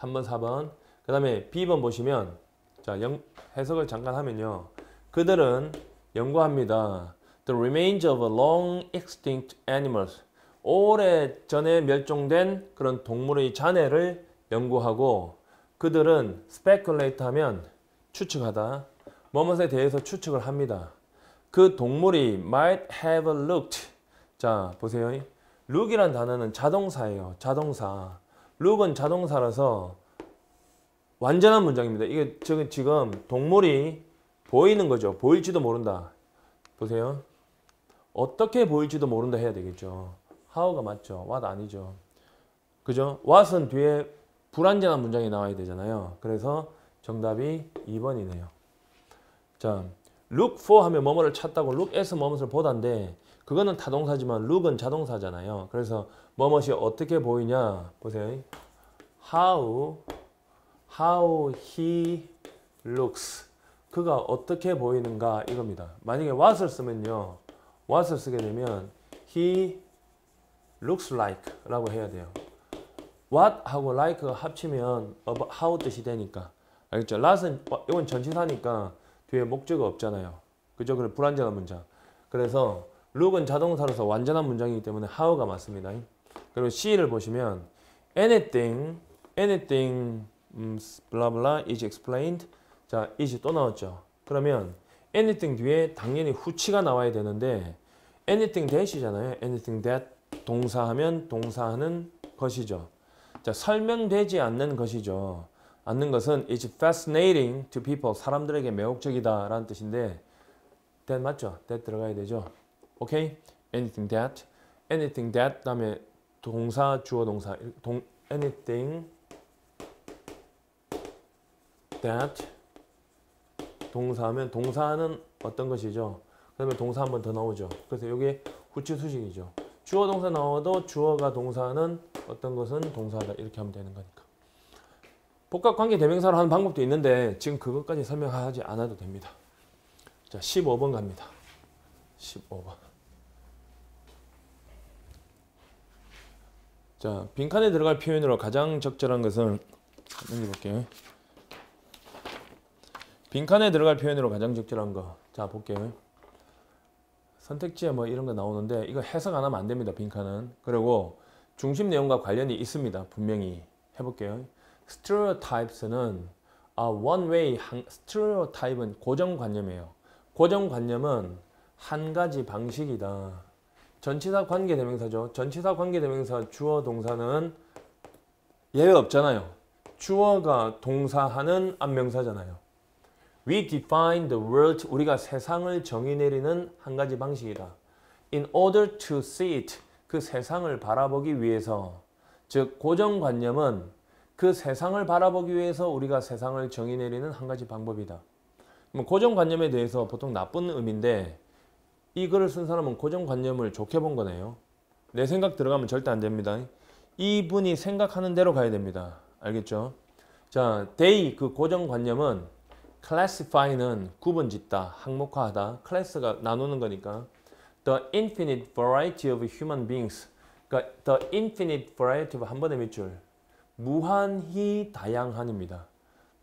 3번, 4번. 그 다음에 B번 보시면 자 영, 해석을 잠깐 하면요. 그들은 연구합니다. The remains of long extinct animals. 오래 전에 멸종된 그런 동물의 잔해를 연구하고 그들은 speculate 하면 추측하다. 뭐뭇에 대해서 추측을 합니다. 그 동물이 might have looked. 자, 보세요. look이란 단어는 자동사예요. 자동사. look은 자동사라서 완전한 문장입니다. 이게 지금 동물이 보이는 거죠. 보일지도 모른다. 보세요. 어떻게 보일지도 모른다 해야 되겠죠. how가 맞죠. what 아니죠. 그죠? what은 뒤에 불완전한 문장이 나와야 되잖아요. 그래서 정답이 2번이네요. 자, look for 하면 뭐뭐를 찾다고 look as 뭐뭐를 보다인데 그거는 타동사지만 look은 자동사잖아요. 그래서 뭐뭐이 어떻게 보이냐 보세요. how how he looks 그가 어떻게 보이는가 이겁니다. 만약에 what을 쓰면요. what을 쓰게 되면 he looks like 라고 해야 돼요. what하고 like가 합치면 how 뜻이 되니까 알겠죠? l a s t 은 어, 이건 전치사니까 뒤에 목적이 없잖아요. 그죠? 그래 불완전한 문장. 그래서 look은 자동사로서 완전한 문장이기 때문에 how가 맞습니다. 그리고 C를 보시면 anything, anything, 음, blah blah is explained. 자, is 또 나왔죠. 그러면 anything 뒤에 당연히 후치가 나와야 되는데 anything that이잖아요. anything that 동사하면 동사하는 것이죠. 자, 설명되지 않는 것이죠. 않는 것은 i s fascinating to people. 사람들에게 매혹적이다 라는 뜻인데 that 맞죠? that 들어가야 되죠. Okay? anything that anything that 다음에 동사 주어 동사 동 anything that 동사하면 동사는 어떤 것이죠? 그다음에 동사 한 번 더 나오죠. 그래서 이게 후치 수식이죠. 주어 동사 넣어도 주어가 동사는 어떤 것은 동사다 이렇게 하면 되는 거니까. 복합 관계 대명사로 하는 방법도 있는데 지금 그것까지 설명하지 않아도 됩니다. 자, 15번 갑니다. 15번. 자, 빈칸에 들어갈 표현으로 가장 적절한 것은 넘겨볼게요. 빈칸에 들어갈 표현으로 가장 적절한 거. 자, 볼게요. 선택지에 뭐 이런 거 나오는데 이거 해석 안 하면 안 됩니다. 빈칸은. 그리고 중심 내용과 관련이 있습니다. 분명히 해볼게요. stereotypes는 아, one way, stereotype은 고정관념이에요. 고정관념은 한 가지 방식이다. 전치사 관계대명사죠. 전치사 관계대명사 주어 동사는 예외 없잖아요. 주어가 동사하는 안명사잖아요. We define the world, 우리가 세상을 정의 내리는 한 가지 방식이다. In order to see it, 그 세상을 바라보기 위해서 즉 고정관념은 그 세상을 바라보기 위해서 우리가 세상을 정의 내리는 한 가지 방법이다. 뭐, 고정관념에 대해서 보통 나쁜 의미인데 이 글을 쓴 사람은 고정관념을 좋게 본 거네요. 내 생각 들어가면 절대 안 됩니다. 이분이 생각하는 대로 가야 됩니다. 알겠죠? 자, t h y 그 고정관념은 classify는 구분짓다, 항목화하다, class가 나누는 거니까 the infinite variety of human beings 그러니까 the infinite variety of 한 번에 몇 줄? 무한히 다양한입니다.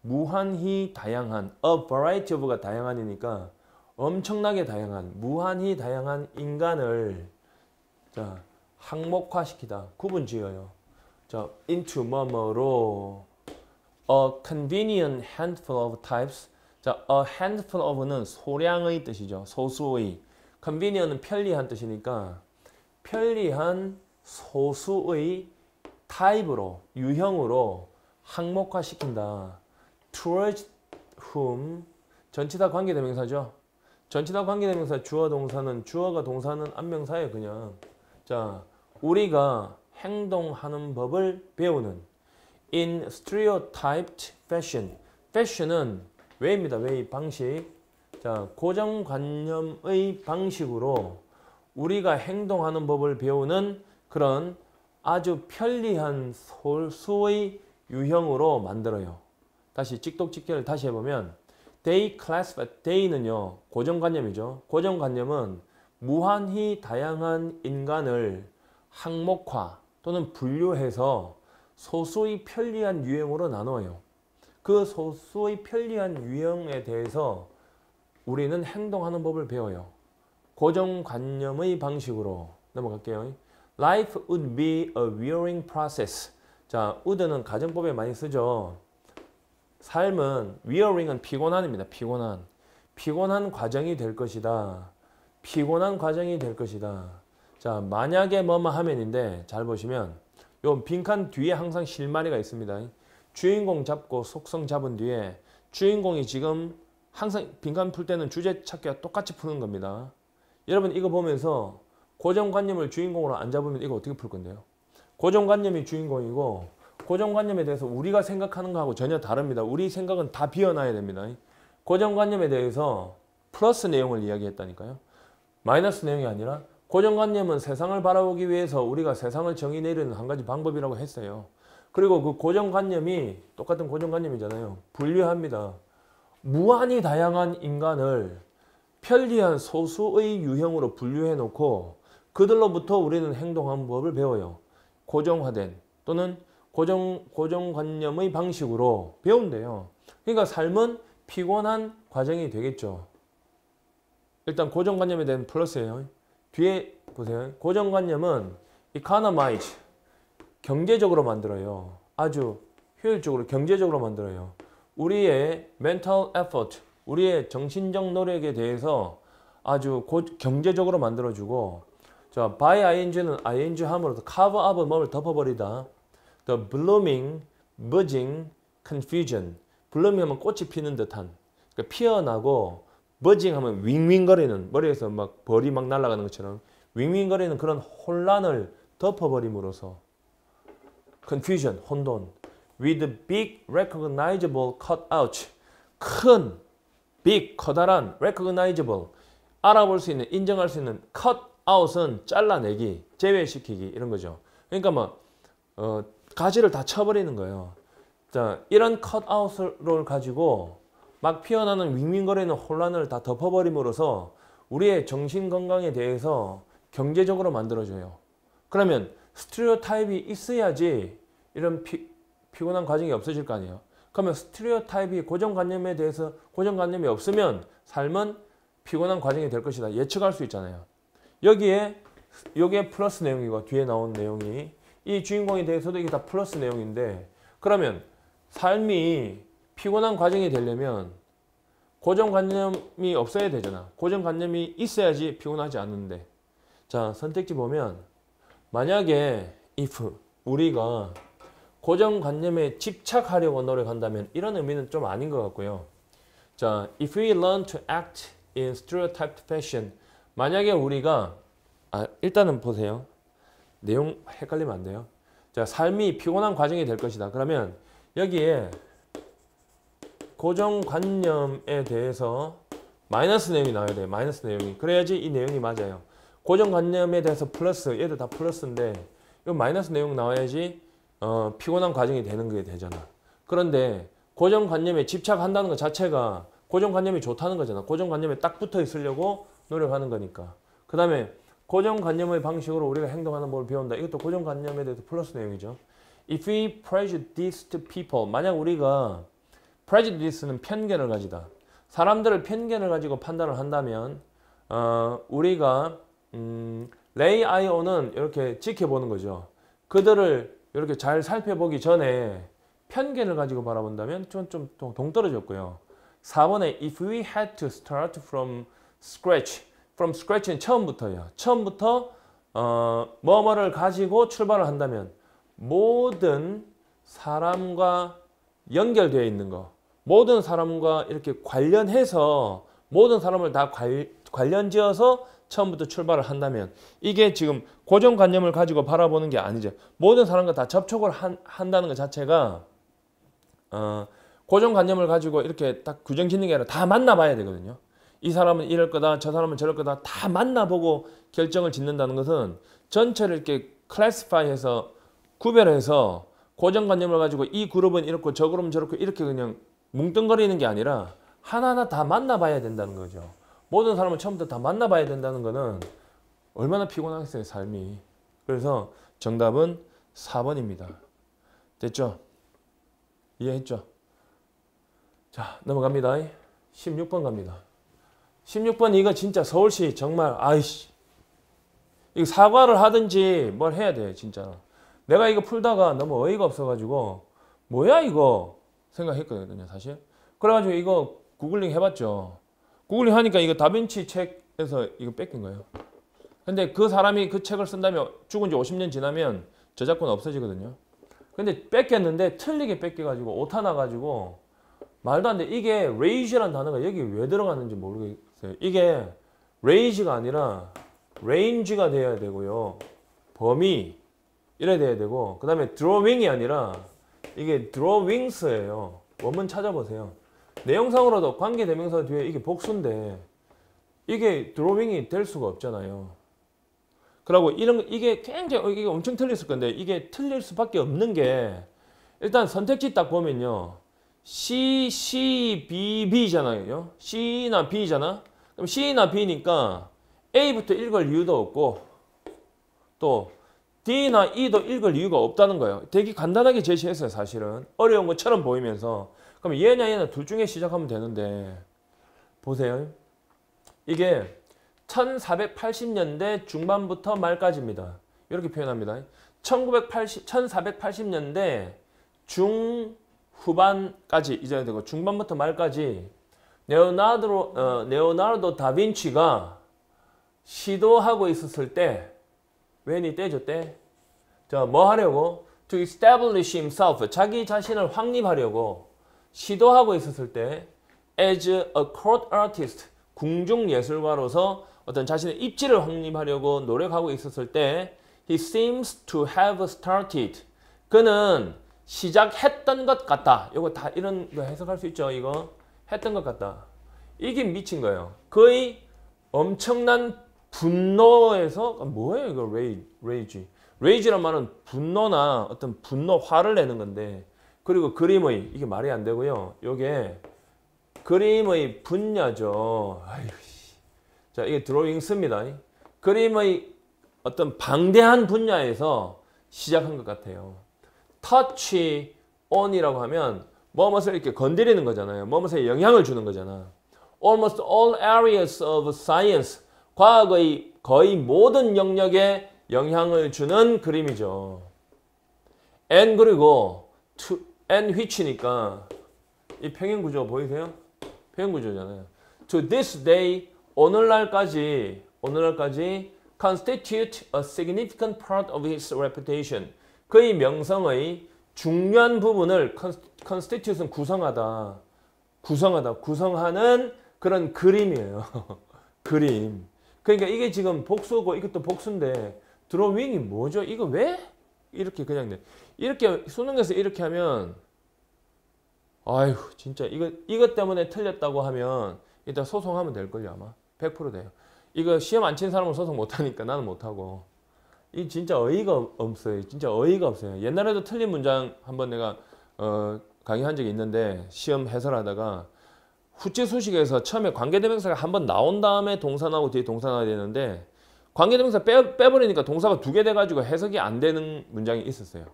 무한히 다양한 a variety of가 다양한이니까 엄청나게 다양한 무한히 다양한 인간을 자 항목화시키다 구분지어요. 자 into 뭐뭐로 A convenient handful of types. 자, a handful of는 소량의 뜻이죠. 소수의. convenient은 편리한 뜻이니까 편리한 소수의 타입으로, 유형으로 항목화시킨다. towards whom 전치다 관계대명사죠. 전치다 관계대명사 주어 동사는 주어가 동사는 안명사예요 그냥. 자 우리가 행동하는 법을 배우는 in stereotyped fashion. fashion은 왜입니다. 왜 방식. 자, 고정관념의 방식으로 우리가 행동하는 법을 배우는 그런 아주 편리한 소수의 유형으로 만들어요. 다시 직독직결을 다시 해보면 they classify, they는요. 고정관념이죠. 고정관념은 무한히 다양한 인간을 항목화 또는 분류해서 소수의 편리한 유형으로 나눠요. 그 소수의 편리한 유형에 대해서 우리는 행동하는 법을 배워요. 고정관념의 방식으로 넘어갈게요. Life would be a wearing process. 자, would는 가정법에 많이 쓰죠. 삶은 wearing은 피곤한입니다. 피곤한. 피곤한 과정이 될 것이다. 피곤한 과정이 될 것이다. 자, 만약에 뭐뭐 하면인데 잘 보시면 요 빈칸 뒤에 항상 실마리가 있습니다. 주인공 잡고 속성 잡은 뒤에 주인공이 지금 항상 빈칸 풀 때는 주제 찾기와 똑같이 푸는 겁니다. 여러분 이거 보면서 고정관념을 주인공으로 안 잡으면 이거 어떻게 풀 건데요? 고정관념이 주인공이고 고정관념에 대해서 우리가 생각하는 거하고 전혀 다릅니다. 우리 생각은 다 비워놔야 됩니다. 고정관념에 대해서 플러스 내용을 이야기했다니까요. 마이너스 내용이 아니라 고정관념은 세상을 바라보기 위해서 우리가 세상을 정의 내리는 한 가지 방법이라고 했어요. 그리고 그 고정관념이 똑같은 고정관념이잖아요. 분류합니다. 무한히 다양한 인간을 편리한 소수의 유형으로 분류해 놓고 그들로부터 우리는 행동하는 법을 배워요. 고정화된 또는 고정, 고정관념의 방식으로 배운대요. 그러니까 삶은 피곤한 과정이 되겠죠. 일단 고정관념에 대한 플러스예요. 뒤에 보세요. 고정관념은 economize 경제적으로 만들어요. 아주 효율적으로 경제적으로 만들어요. 우리의 mental effort, 우리의 정신적 노력에 대해서 아주 고, 경제적으로 만들어주고 자, by ing는 ing 함으로써 cover up은 몸 덮어버리다. The blooming, buzzing, confusion. blooming 하면 꽃이 피는 듯한. 그러니까 피어나고 버징하면 윙윙거리는 머리에서 막 벌이 막 날아가는 것처럼 윙윙거리는 그런 혼란을 덮어버림으로써 confusion, 혼돈 with big recognizable cutout 큰, big, 커다란 recognizable 알아볼 수 있는, 인정할 수 있는 cutout은 잘라내기, 제외시키기 이런 거죠. 그러니까 뭐 어, 가지를 다 쳐버리는 거예요. 자, 이런 컷아웃을 가지고 막 피어나는 윙윙거리는 혼란을 다 덮어버림으로써 우리의 정신 건강에 대해서 경제적으로 만들어줘요. 그러면 스트레오 타입이 있어야지 이런 피, 피곤한 과정이 없어질 거 아니에요. 그러면 스트레오 타입이 고정관념에 대해서 고정관념이 없으면 삶은 피곤한 과정이 될 것이다. 예측할 수 있잖아요. 여기에 여기에 플러스 내용이고 뒤에 나온 내용이 이 주인공에 대해서도 이게 다 플러스 내용인데 그러면 삶이 피곤한 과정이 되려면 고정관념이 없어야 되잖아. 고정관념이 있어야지 피곤하지 않는데. 자, 선택지 보면 만약에 if 우리가 고정관념에 집착하려고 노력한다면 이런 의미는 좀 아닌 것 같고요. 자, if we learn to act in stereotyped fashion 만약에 우리가 아, 일단은 보세요. 내용 헷갈리면 안 돼요. 자, 삶이 피곤한 과정이 될 것이다. 그러면 여기에 고정관념에 대해서 마이너스 내용이 나와야 돼요. 마이너스 내용이. 그래야지 이 내용이 맞아요. 고정관념에 대해서 플러스, 얘도 다 플러스인데 이 마이너스 내용 나와야지 어, 피곤한 과정이 되는 게 되잖아. 그런데 고정관념에 집착한다는 것 자체가 고정관념이 좋다는 거잖아. 고정관념에 딱 붙어 있으려고 노력하는 거니까. 그 다음에 고정관념의 방식으로 우리가 행동하는 법을 배운다. 이것도 고정관념에 대해서 플러스 내용이죠. If we prejudiced people, 만약 우리가 prejudice는 편견을 가지다. 사람들을 편견을 가지고 판단을 한다면 어, 우리가 음, 레이 아이오는 이렇게 지켜보는 거죠. 그들을 이렇게 잘 살펴보기 전에 편견을 가지고 바라본다면 좀, 좀 동떨어졌고요. 4번에 if we had to start from scratch from scratch는 처음부터요 처음부터 어, 뭐뭐를 가지고 출발을 한다면 모든 사람과 연결되어 있는 거 모든 사람과 이렇게 관련해서 모든 사람을 다 관, 관련지어서 처음부터 출발을 한다면 이게 지금 고정관념을 가지고 바라보는 게 아니죠. 모든 사람과 다 접촉을 한, 한다는 것 자체가 어, 고정관념을 가지고 이렇게 딱 규정 짓는 게 아니라 다 만나봐야 되거든요. 이 사람은 이럴 거다, 저 사람은 저럴 거다 다 만나보고 결정을 짓는다는 것은 전체를 이렇게 클래스파이해서 구별해서 고정관념을 가지고 이 그룹은 이렇고 저 그룹은 저렇고 이렇게 그냥 뭉뚱거리는 게 아니라 하나하나 다 만나봐야 된다는 거죠. 모든 사람을 처음부터 다 만나봐야 된다는 거는 얼마나 피곤하겠어요, 삶이. 그래서 정답은 4번입니다. 됐죠? 이해했죠? 자, 넘어갑니다. 16번 갑니다. 16번 이거 진짜 서울시 정말 아이씨 이거 사과를 하든지 뭘 해야 돼 진짜 내가 이거 풀다가 너무 어이가 없어가지고 뭐야 이거 생각했거든요, 사실. 그래가지고 이거 구글링 해봤죠. 구글링 하니까 이거 다빈치 책에서 이거 뺏긴 거예요. 근데 그 사람이 그 책을 쓴다면 죽은 지 50년 지나면 저작권 없어지거든요. 근데 뺏겼는데 틀리게 뺏겨가지고 오타 나가지고 말도 안 돼. 이게 레이지라는 단어가 여기 왜들어갔는지 모르겠어요. 이게 레이지가 아니라 레인지가 돼야 되고요. 범위 이래 돼야 되고 그 다음에 드로잉이 아니라 이게 드로윙스예요. 원문 찾아보세요. 내용상으로도 관계대명사 뒤에 이게 복수인데 이게 드로잉이 될 수가 없잖아요. 그리고 이런 이게 굉장히 어, 이게 엄청 틀렸을 건데 이게 틀릴 수밖에 없는 게 일단 선택지 딱 보면요. C, C, B, B잖아요. C나 B잖아. 그럼 C나 B니까 A부터 읽을 이유도 없고 또 D나 E도 읽을 이유가 없다는 거예요. 되게 간단하게 제시했어요, 사실은. 어려운 것처럼 보이면서. 그럼 얘냐 얘냐둘 중에 시작하면 되는데 보세요. 이게 1480년대 중반부터 말까지입니다. 이렇게 표현합니다. 1980, 1480년대 중후반까지 이제 되고 중반부터 말까지 네오나르도, 어, 네오나르도 다빈치가 시도하고 있었을 때 when이 때죠 때. 자, 뭐 하려고? To establish himself, 자기 자신을 확립하려고 시도하고 있었을 때 as a court artist, 궁중예술가로서 어떤 자신의 입지를 확립하려고 노력하고 있었을 때 he seems to have started. 그는 시작했던 것 같다. 이거 다 이런 거 해석할 수 있죠. 이거 했던 것 같다. 이게 미친 거예요. 거의 엄청난 분노에서 아, 뭐예요 이거 레이, 레이지 레이지란 말은 분노나 어떤 분노 화를 내는 건데 그리고 그림의 이게 말이 안 되고요 요게 그림의 분야죠 아이고, 자 이게 드로잉 씁니다 그림의 어떤 방대한 분야에서 시작한 것 같아요 터치 o 이라고 하면 뭐뭇을 이렇게 건드리는 거잖아요 뭐뭇에 영향을 주는 거잖아 almost all areas of science 과학의 거의 모든 영역에 영향을 주는 그림이죠. n 그리고 to n which니까 이 평행 구조 보이세요? 평행 구조잖아요. To this day 오늘날까지 오늘날까지 constitute a significant part of his reputation. 그의 명성의 중요한 부분을 constitute는 구성하다. 구성하다. 구성하는 그런 그림이에요. 그림. 그러니까 이게 지금 복수고 이것도 복수인데 드로윙이 뭐죠? 이거 왜? 이렇게 그냥 돼. 이렇게 수능에서 이렇게 하면 아휴 진짜 이거 이것 때문에 틀렸다고 하면 일단 소송하면 될걸요 아마 100% 돼요 이거 시험 안 친 사람은 소송 못하니까 나는 못하고 이 진짜 어이가 없어요 진짜 어이가 없어요 옛날에도 틀린 문장 한번 내가 어, 강의한 적이 있는데 시험 해설하다가 후지 수식에서 처음에 관계대명사가 한 번 나온 다음에 동사 나오고 뒤에 동사 나와야 되는데 관계대명사 빼, 빼버리니까 동사가 두 개 돼가지고 해석이 안 되는 문장이 있었어요.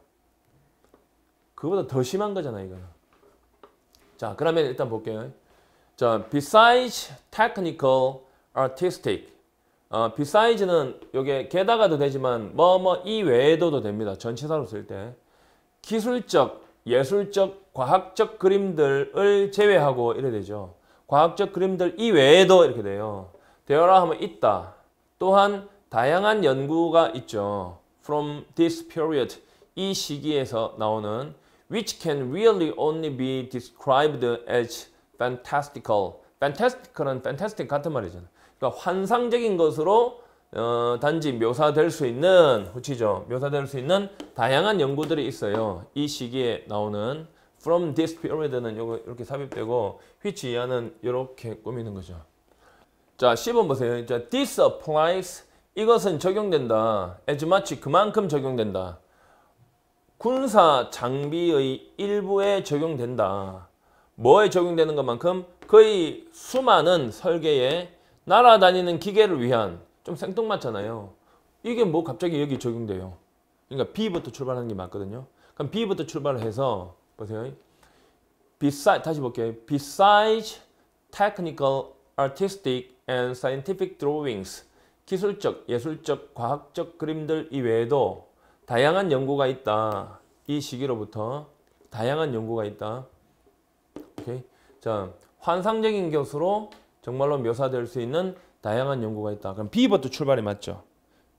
그보다 더 심한 거잖아 이거는. 자 그러면 일단 볼게요. 자 besides technical artistic 어, b e s i d e s 는 요게 게다가도 되지만 뭐 뭐 이외에도 됩니다. 전치사로 쓸때 기술적 예술적 과학적 그림들을 제외하고 이래 되죠. 과학적 그림들 이외에도 이렇게 돼요. 되어라 하면 있다. 또한 다양한 연구가 있죠. From this period, 이 시기에서 나오는 which can really only be described as fantastical. fantastical은 fantastic 같은 말이잖아 그러니까 환상적인 것으로 어, 단지 묘사될 수 있는 후치죠. 묘사될 수 있는 다양한 연구들이 있어요. 이 시기에 나오는 from this period는 요거 이렇게 삽입되고 which 이하는 이렇게 꾸미는 거죠. 자 10번 보세요. 자, this applies 이것은 적용된다. as much 그만큼 적용된다. 군사 장비의 일부에 적용된다. 뭐에 적용되는 것만큼 거의 수많은 설계에 날아다니는 기계를 위한 좀 생뚱맞잖아요. 이게 뭐 갑자기 여기 적용돼요. 그러니까 B부터 출발하는 게 맞거든요. 그럼 B부터 출발해서 을 보세요. Besides 다시 볼게요. Besides technical, artistic and scientific drawings 기술적, 예술적, 과학적 그림들 이외에도 다양한 연구가 있다. 이 시기로부터 다양한 연구가 있다. 오케이. 자, 환상적인 것으로 정말로 묘사될 수 있는 다양한 연구가 있다. 그럼 B부터 출발이 맞죠?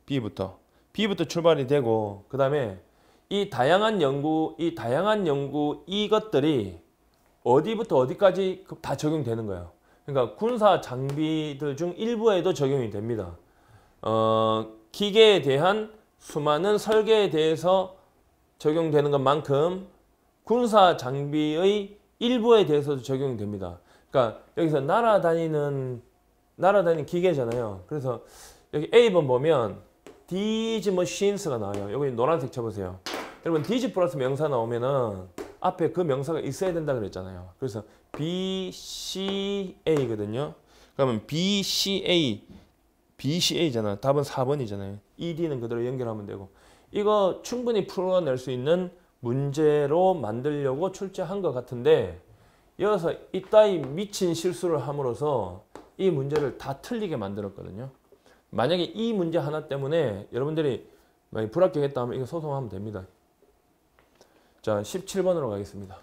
B부터. B부터 출발이 되고 그 다음에 이 다양한 연구, 이 다양한 연구 이것들이 어디부터 어디까지 그 다 적용되는 거예요. 그러니까 군사 장비들 중 일부에도 적용이 됩니다. 어, 기계에 대한 수많은 설계에 대해서 적용되는 것만큼 군사 장비의 일부에 대해서도 적용이 됩니다. 그러니까 여기서 날아다니는 날아다니는 기계잖아요. 그래서 여기 A번 보면 디 h 뭐 e s 스가 나와요. 여기 노란색 쳐보세요. 여러분 t h 플러스 명사 나오면은 앞에 그 명사가 있어야 된다 그랬잖아요. 그래서 BCA거든요. 그러면 BCA, BCA잖아요. 답은 4번이잖아요. ED는 그대로 연결하면 되고 이거 충분히 풀어낼 수 있는 문제로 만들려고 출제한 것 같은데 이어서 이따위 미친 실수를 함으로써 이 문제를 다 틀리게 만들었거든요. 만약에 이 문제 하나 때문에 여러분들이 불합격했다 하면 이거 소송하면 됩니다. 자, 17번으로 가겠습니다.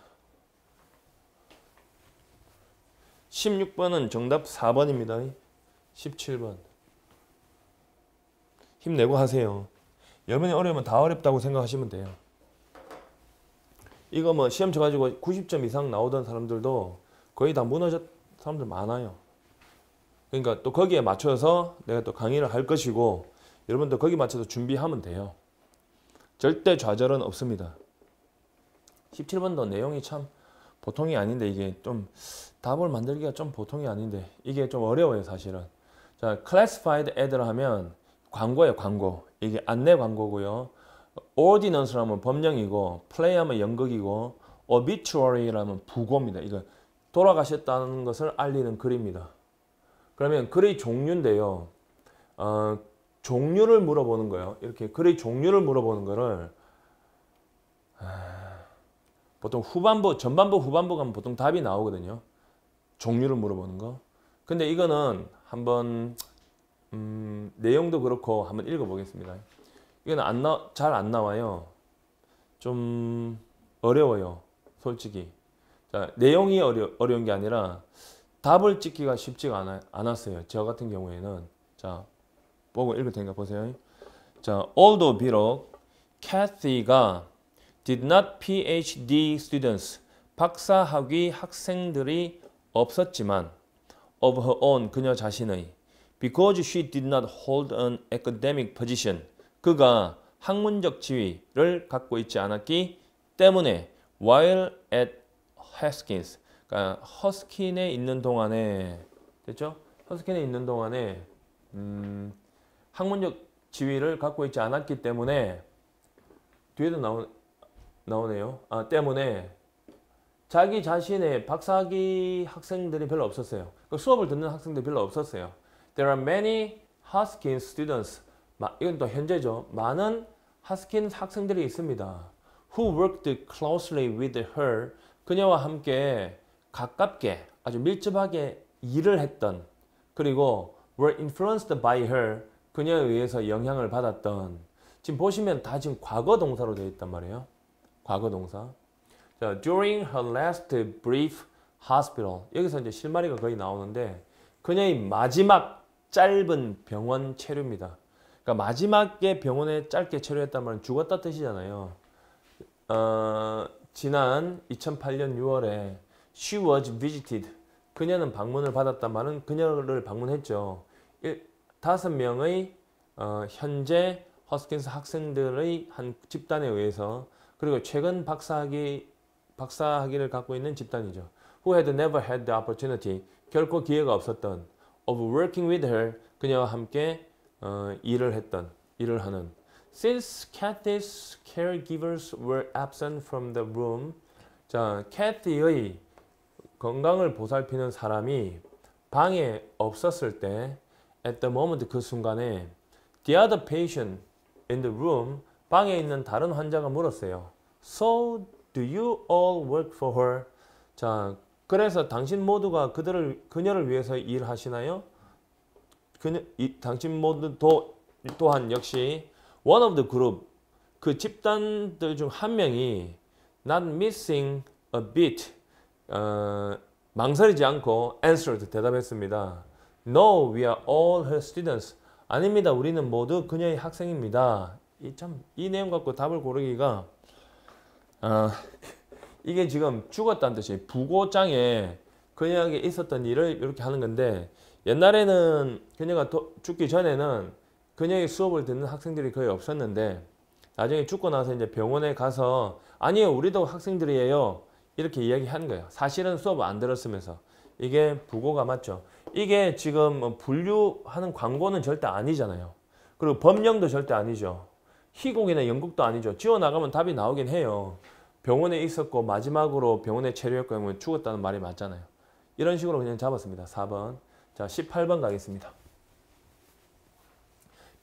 16번은 정답 4번입니다. 17번. 힘내고 하세요. 여러분이 어려우면 다 어렵다고 생각하시면 돼요. 이거 뭐 시험 쳐가지고 90점 이상 나오던 사람들도 거의 다 무너졌 사람들 많아요. 그러니까 또 거기에 맞춰서 내가 또 강의를 할 것이고 여러분도 거기 에 맞춰서 준비하면 돼요. 절대 좌절은 없습니다. 17번도 내용이 참 보통이 아닌데 이게 좀 답을 만들기가 좀 보통이 아닌데 이게 좀 어려워요 사실은. 자, classified 애들 하면 광고예요 광고. 이게 안내 광고고요. ordinance라면 법령이고 play하면 연극이고 obituary라면 부고입니다. 이거 돌아가셨다는 것을 알리는 글입니다. 그러면 글의 종류인데요. 어, 종류를 물어보는 거예요. 이렇게 글의 종류를 물어보는 거를 아, 보통 후반부, 전반부, 후반부 가면 보통 답이 나오거든요. 종류를 물어보는 거. 근데 이거는 한번 음, 내용도 그렇고 한번 읽어보겠습니다. 이건 잘안 나와요. 좀 어려워요. 솔직히. 자, 내용이 어려, 어려운 게 아니라 답을 찍기가 쉽지가 않았어요. 저 같은 경우에는 자 보고 읽을 테니까 보세요. 자, although 비록 캐시가 did not PhD students 박사 학위 학생들이 없었지만 of her own 그녀 자신의 because she did not hold an academic position 그가 학문적 지위를 갖고 있지 않았기 때문에 while at Haskins 그러니까 허스킨에 있는 동안에 됐죠? 허스킨에 있는 동안에 음, 학문적 지위를 갖고 있지 않았기 때문에 뒤에도 나오, 나오네요. 아, 때문에 자기 자신의 박사학위 학생들이 별로 없었어요. 그 수업을 듣는 학생들이 별로 없었어요. There are many Hoskins t u d e n t s 마, 이건 또 현재죠. 많은 하스킨 학생들이 있습니다. Who worked closely with her. 그녀와 함께 가깝게 아주 밀접하게 일을 했던 그리고 were influenced by her 그녀에 의해서 영향을 받았던 지금 보시면 다 지금 과거 동사로 되어 있단 말이에요. 과거 동사. 자, during her last brief hospital 여기서 이제 실마리가 거의 나오는데 그녀의 마지막 짧은 병원 체류입니다. 그러니까 마지막에 병원에 짧게 체류했단 말은 죽었다 뜻이잖아요. 어, 지난 2008년 6월에 She was visited. 그녀는 방문을 받았다마는 그녀를 방문했죠. 다섯 명의 어, 현재 허스킨스 학생들의 한 집단에 의해서 그리고 최근 박사학위 박사학위를 갖고 있는 집단이죠. Who had never had the opportunity 결코 기회가 없었던 of working with her 그녀와 함께 어, 일을 했던 일을 하는 Since Kathy's caregivers were absent from the room 자, 캐티의 건강을 보살피는 사람이 방에 없었을 때 at the moment 그 순간에 the other patient in the room 방에 있는 다른 환자가 물었어요. So do you all work for her? 자, 그래서 당신 모두가 그들을 그녀를 위해서 일하시나요? 그녀, 이, 당신 모두 도, 또한 역시 one of the group 그 집단들 중 한 명이 not missing a bit 어, 망설이지 않고 answered 대답했습니다. No, we are all her students. 아닙니다. 우리는 모두 그녀의 학생입니다. 이참이 내용 갖고 답을 고르기가 어, 이게 지금 죽었다는 뜻이 부고장에 그녀에게 있었던 일을 이렇게 하는 건데 옛날에는 그녀가 도, 죽기 전에는 그녀의 수업을 듣는 학생들이 거의 없었는데 나중에 죽고 나서 이제 병원에 가서 아니요 우리도 학생들이에요 이렇게 이야기한 거예요. 사실은 수업 안 들었으면서 이게 부고가 맞죠. 이게 지금 뭐 분류하는 광고는 절대 아니잖아요. 그리고 법령도 절대 아니죠. 희곡이나 연극도 아니죠. 지워나가면 답이 나오긴 해요. 병원에 있었고 마지막으로 병원에 체류했고 하면 죽었다는 말이 맞잖아요. 이런 식으로 그냥 잡았습니다. 4번. 자, 18번 가겠습니다.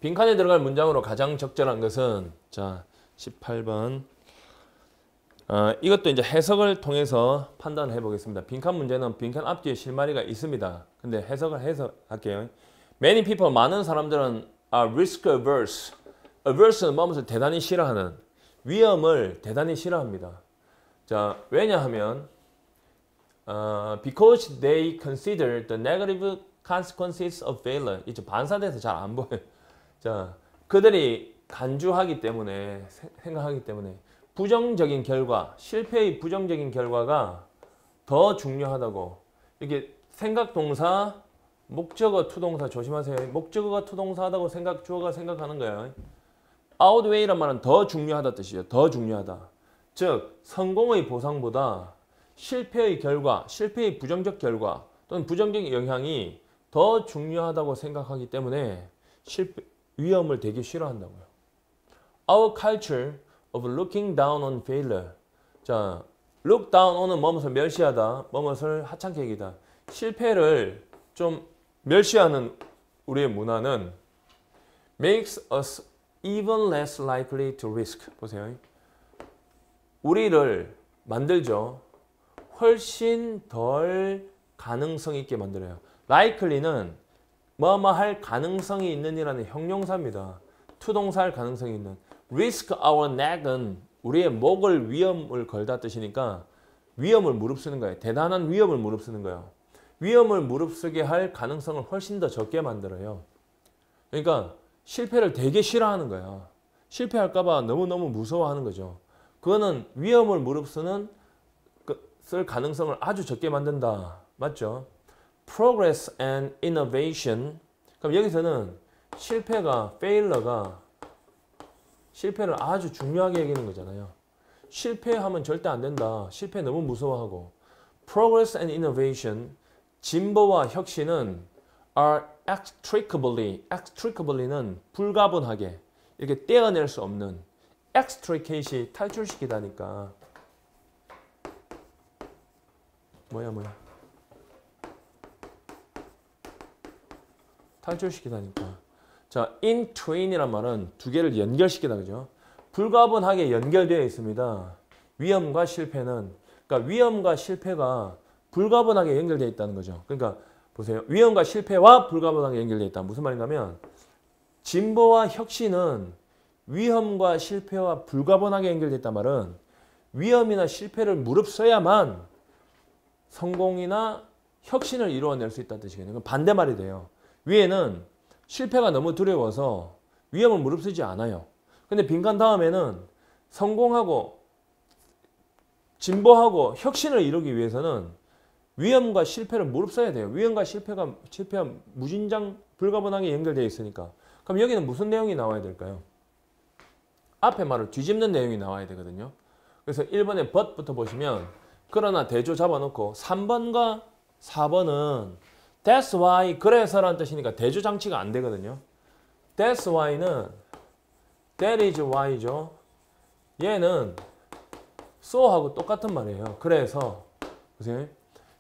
빈칸에 들어갈 문장으로 가장 적절한 것은 자, 18번. 어, 이것도 이제 해석을 통해서 판단해 보겠습니다. 빈칸 문제는 빈칸 앞뒤에 실마리가 있습니다. 근데 해석을 해서 할게요. Many people, 많은 사람들은 are risk averse. averse는 뭐면서 대단히 싫어하는, 위험을 대단히 싫어합니다. 자, 왜냐하면 어, because they consider the negative consequences of failure. 이제 반사돼서 잘 안 보여요. 자, 그들이 간주하기 때문에, 생각하기 때문에 부정적인 결과, 실패의 부정적인 결과가 더 중요하다고 이렇게 생각 동사, 목적어 투동사 조심하세요. 목적어가 투동사하다고 생각 주어가 생각하는 거예요. outweigh란 말은 더 중요하다 뜻이에요. 더 중요하다. 즉 성공의 보상보다 실패의 결과, 실패의 부정적 결과 또는 부정적인 영향이 더 중요하다고 생각하기 때문에 실패, 위험을 되게 싫어한다고요. Our culture of looking down on failure. 자, look down on은 뭐뭇을 멸시하다, 뭐뭇을 하찮게 얘기다. 실패를 좀 멸시하는 우리의 문화는 makes us even less likely to risk. 보세요. 우리를 만들죠. 훨씬 덜 가능성 있게 만들어요. likely는 뭐뭐할 가능성이 있는 이라는 형용사입니다. 투동사할 가능성이 있는. risk our neck은 우리의 목을 위험을 걸다 뜻이니까 위험을 무릅쓰는 거예요. 대단한 위험을 무릅쓰는 거예요. 위험을 무릅쓰게 할 가능성을 훨씬 더 적게 만들어요. 그러니까 실패를 되게 싫어하는 거예요 실패할까봐 너무너무 무서워하는 거죠. 그거는 위험을 무릅쓰는 그, 쓸 가능성을 아주 적게 만든다. 맞죠? Progress and Innovation 그럼 여기서는 실패가, failure가 실패를 아주 중요하게 여기는 거잖아요. 실패하면 절대 안 된다. 실패 너무 무서워하고 Progress and Innovation, 진보와 혁신은 are extricably, extricably는 불가분하게 이렇게 떼어낼 수 없는 extricate 탈출시키다니까 뭐야 뭐야 탈출시키다니까 자, in train이란 말은 두 개를 연결시키다 그죠? 불가분하게 연결되어 있습니다. 위험과 실패는 그러니까 위험과 실패가 불가분하게 연결되어 있다는 거죠. 그러니까 보세요. 위험과 실패와 불가분하게 연결되어 있다. 무슨 말이냐면 진보와 혁신은 위험과 실패와 불가분하게 연결되어 있다 말은 위험이나 실패를 무릅써야만 성공이나 혁신을 이루어낼 수 있다는 뜻이거든요. 반대말이 돼요. 위에는 실패가 너무 두려워서 위험을 무릅쓰지 않아요. 근데 빈칸 다음에는 성공하고 진보하고 혁신을 이루기 위해서는 위험과 실패를 무릅써야 돼요. 위험과 실패가 실패와 무진장 불가분하게 연결되어 있으니까. 그럼 여기는 무슨 내용이 나와야 될까요? 앞에 말을 뒤집는 내용이 나와야 되거든요. 그래서 1번의 but부터 보시면 그러나 대조 잡아놓고 3번과 4번은 That's why 그래서라는 뜻이니까 대조 장치가 안 되거든요. That's why는 that is why죠. 얘는 so하고 똑같은 말이에요. 그래서 보세요.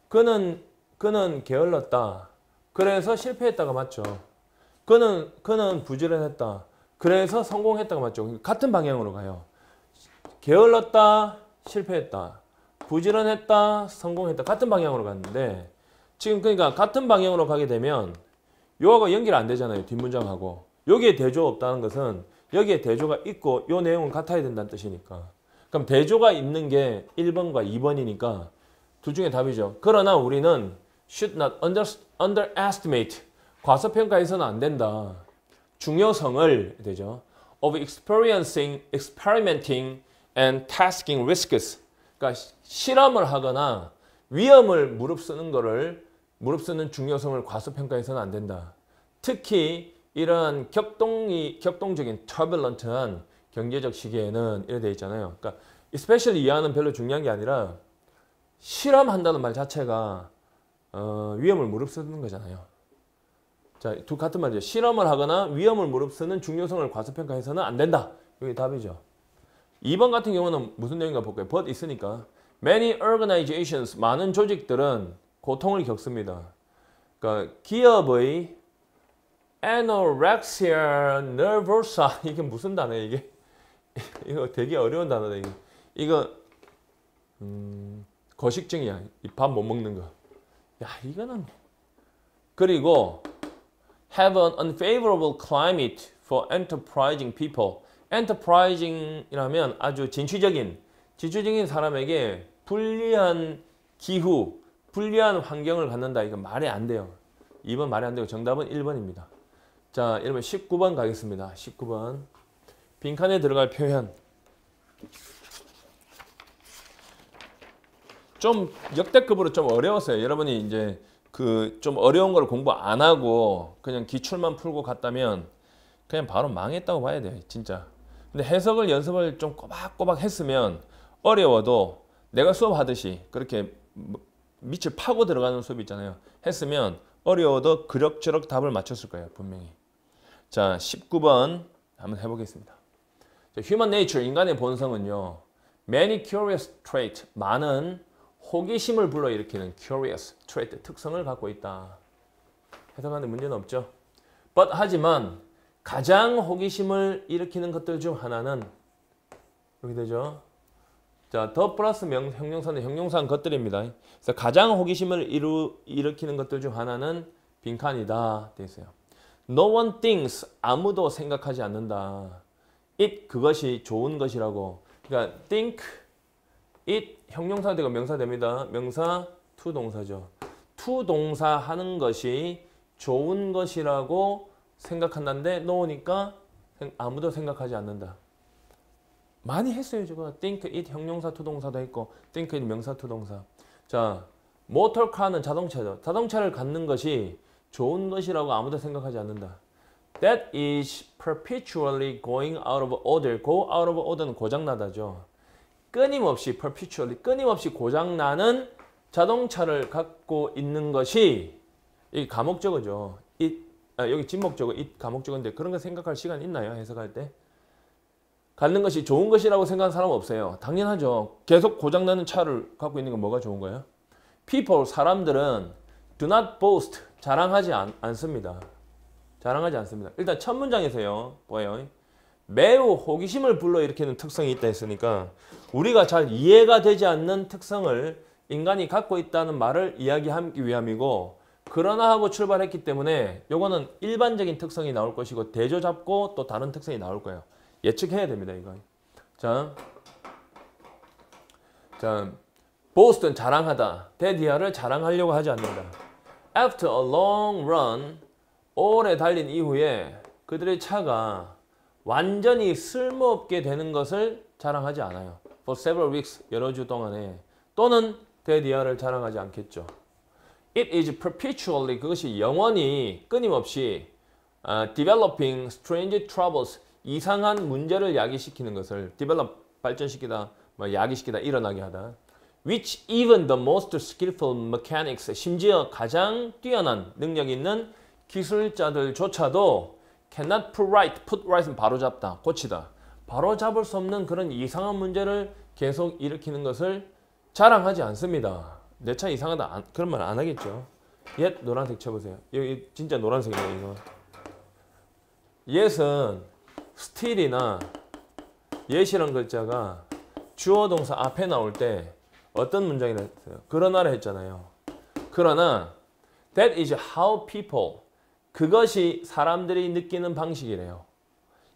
그는 그는 게을렀다. 그래서 실패했다가 맞죠. 그는 그는 부지런했다. 그래서 성공했다가 맞죠. 같은 방향으로 가요. 게을렀다, 실패했다. 부지런했다, 성공했다. 같은 방향으로 갔는데 지금 그러니까 같은 방향으로 가게 되면 요하고 연결 안 되잖아요. 뒷문장하고. 여기에 대조 없다는 것은 여기에 대조가 있고 요 내용은 같아야 된다는 뜻이니까. 그럼 대조가 있는 게 1번과 2번이니까 둘 중에 답이죠. 그러나 우리는 should not under, underestimate 과소평가해서는 안 된다. 중요성을 되죠. of experiencing, experimenting and tasking risks 그러니까 실험을 하거나 위험을 무릅쓰는 것을 무릅쓰는 중요성을 과소평가해서는 안 된다. 특히 이러한 격동이 격동적인 터블런트한 경제적 시기에는 이래 돼 있잖아요. 그러니까 especially 이하는 별로 중요한 게 아니라 실험한다는 말 자체가 어, 위험을 무릅쓰는 거잖아요. 자, 두 같은 말이죠. 실험을 하거나 위험을 무릅쓰는 중요성을 과소평가해서는 안 된다. 이게 답이죠. 2번 같은 경우는 무슨 내용인가 볼까요? but 있으니까 many organizations 많은 조직들은 고통을 겪습니다. 그러니까 기업의 anorexia nervosa 이게 무슨 단어 이게? 이거 되게 어려운 단어다 이거. 이거 음, 거식증이야. 밥못 먹는 거. 야 이거는 그리고 have an unfavorable climate for enterprising people. enterprising이라면 아주 진취적인 진취적인 사람에게 불리한 기후 불리한 환경을 갖는다. 이건 말이 안 돼요. 2번 말이 안 되고 정답은 1번입니다. 자, 1번 19번 가겠습니다. 19번. 빈칸에 들어갈 표현. 좀 역대급으로 좀 어려웠어요. 여러분이 이제 그 좀 어려운 걸 공부 안 하고 그냥 기출만 풀고 갔다면 그냥 바로 망했다고 봐야 돼요. 진짜. 근데 해석을 연습을 좀 꼬박꼬박 했으면 어려워도 내가 수업하듯이 그렇게 뭐 밑을 파고 들어가는 수업 이 있잖아요. 했으면 어려워도 그럭저럭 답을 맞췄을 거예요. 분명히. 자, 19번 한번 해보겠습니다. 자, Human Nature, 인간의 본성은요. Many curious trait, 많은 호기심을 불러일으키는 curious trait, 특성을 갖고 있다. 해당하는 문제는 없죠. But 하지만 가장 호기심을 일으키는 것들 중 하나는 여기 되죠. 자, 더 플러스 명, 형용사는 형용사 것들입니다. 그래서 가장 호기심을 이루, 일으키는 것들 중 하나는 빈칸이다. 되어 있어요. No one thinks. 아무도 생각하지 않는다. It 그것이 좋은 것이라고. 그러니까 think it 형용사 되고 명사 됩니다. 명사 to 동사죠. to 동사 하는 것이 좋은 것이라고 생각한다는데 놓으니까 아무도 생각하지 않는다. 많이 했어요 제가 think it 형용사 투동사도 했고 think it 명사 투동사 자 모터카는 자동차죠 자동차를 갖는 것이 좋은 것이라고 아무도 생각하지 않는다 that is perpetually going out of order go out of order는 고장나다죠 끊임없이 perpetually 끊임없이 고장나는 자동차를 갖고 있는 것이 이 감옥적어죠 it 아, 여기 진목적어 it 감옥적어인데 그런 거 생각할 시간 있나요 해석할 때 갖는 것이 좋은 것이라고 생각하는 사람 없어요. 당연하죠. 계속 고장나는 차를 갖고 있는 건 뭐가 좋은 거예요? People, 사람들은 do not boast, 자랑하지 않, 않습니다. 자랑하지 않습니다. 일단 첫 문장에서요. 뭐예요? 매우 호기심을 불러일으키는 특성이 있다 했으니까 우리가 잘 이해가 되지 않는 특성을 인간이 갖고 있다는 말을 이야기하기 위함이고 그러나 하고 출발했기 때문에 요거는 일반적인 특성이 나올 것이고 대조 잡고 또 다른 특성이 나올 거예요. 예측해야 됩니다. 이거. 자, 자, 보스턴 자랑하다. 데디아를 자랑하려고 하지 않는다. After a long run, 오래 달린 이후에 그들의 차가 완전히 쓸모없게 되는 것을 자랑하지 않아요. For several weeks, 여러 주 동안에 또는 데디아를 자랑하지 않겠죠. It is perpetually, 그것이 영원히 끊임없이 uh, developing strange troubles, 이상한 문제를 야기시키는 것을 develop 발전시키다, 뭐 야기시키다, 일어나게 하다. which even the most skillful mechanics 심지어 가장 뛰어난 능력 있는 기술자들조차도 cannot put right, put right은 바로잡다, 고치다. 바로잡을 수 없는 그런 이상한 문제를 계속 일으키는 것을 자랑하지 않습니다. 내 차 이상하다 안, 그런 말안 하겠죠. 옛 노란색 쳐보세요. 여기 진짜 노란색이에요 이거. 옛은 스틸이나 예시란 글자가 주어 동사 앞에 나올 때 어떤 문장이라 했어요? 그러나를 했잖아요. 그러나 that is how people 그것이 사람들이 느끼는 방식이래요.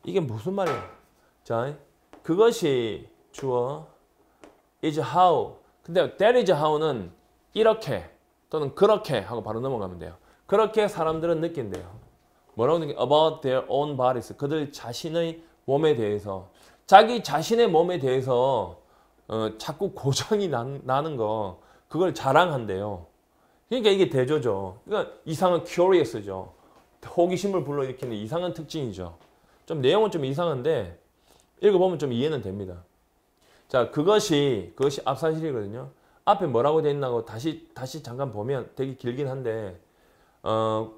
이게 무슨 말이에요? 자, 그것이 주어 is how 근데 that is how는 이렇게 또는 그렇게 하고 바로 넘어가면 돼요. 그렇게 사람들은 느낀대요. 뭐라고 하는 about their own bodies 그들 자신의 몸에 대해서 자기 자신의 몸에 대해서 어, 자꾸 고장이 난, 나는 거 그걸 자랑한대요. 그러니까 이게 대조죠. 그러니까 이상한 curious죠. 호기심을 불러일으키는 이상한 특징이죠. 좀 내용은 좀 이상한데 읽어보면 좀 이해는 됩니다. 자, 그것이 그것이 앞사실이거든요. 앞에 뭐라고 돼 있나고 다시 다시 잠깐 보면 되게 길긴 한데 어,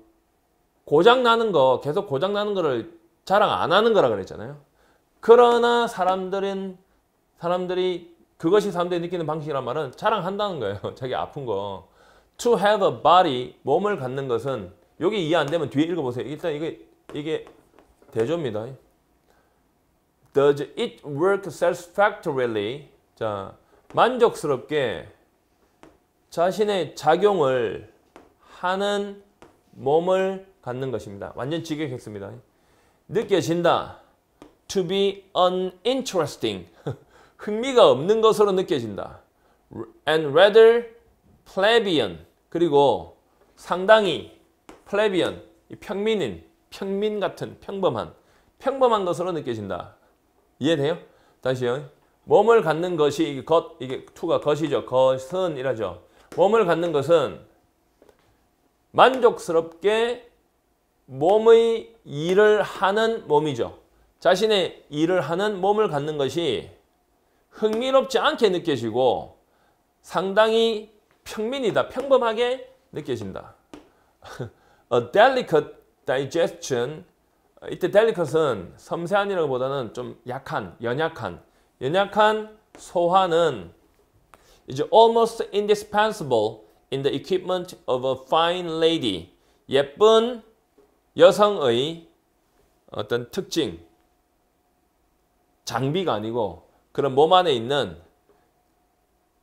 고장 나는 거 계속 고장 나는 거를 자랑 안 하는 거라 그랬잖아요. 그러나 사람들은 사람들이 그것이 사람들이 느끼는 방식이란 말은 자랑한다는 거예요. 자기 아픈 거. To have a body, 몸을 갖는 것은 여기 이해 안 되면 뒤에 읽어보세요. 일단 이게 이게 대조입니다. Does it work satisfactorily? 자, 만족스럽게 자신의 작용을 하는 몸을 갖는 것입니다. 완전 직역했습니다. 느껴진다. To be uninteresting. 흥미가 없는 것으로 느껴진다. And rather plebeian. 그리고 상당히 plebeian. 평민인, 평민 같은, 평범한, 평범한 것으로 느껴진다. 이해돼요? 다시요. 몸을 갖는 것이 것, 이게 투가 것이죠. 것은 이라죠. 몸을 갖는 것은 만족스럽게 몸의 일을 하는 몸이죠. 자신의 일을 하는 몸을 갖는 것이 흥미롭지 않게 느껴지고 상당히 평민이다, 평범하게 느껴진다. A delicate digestion. 이때 delicate은 섬세한이라고 보다는 좀 약한, 연약한, 연약한 소화는 is almost indispensable in the equipment of a fine lady. 예쁜 여성의 어떤 특징, 장비가 아니고 그런 몸 안에 있는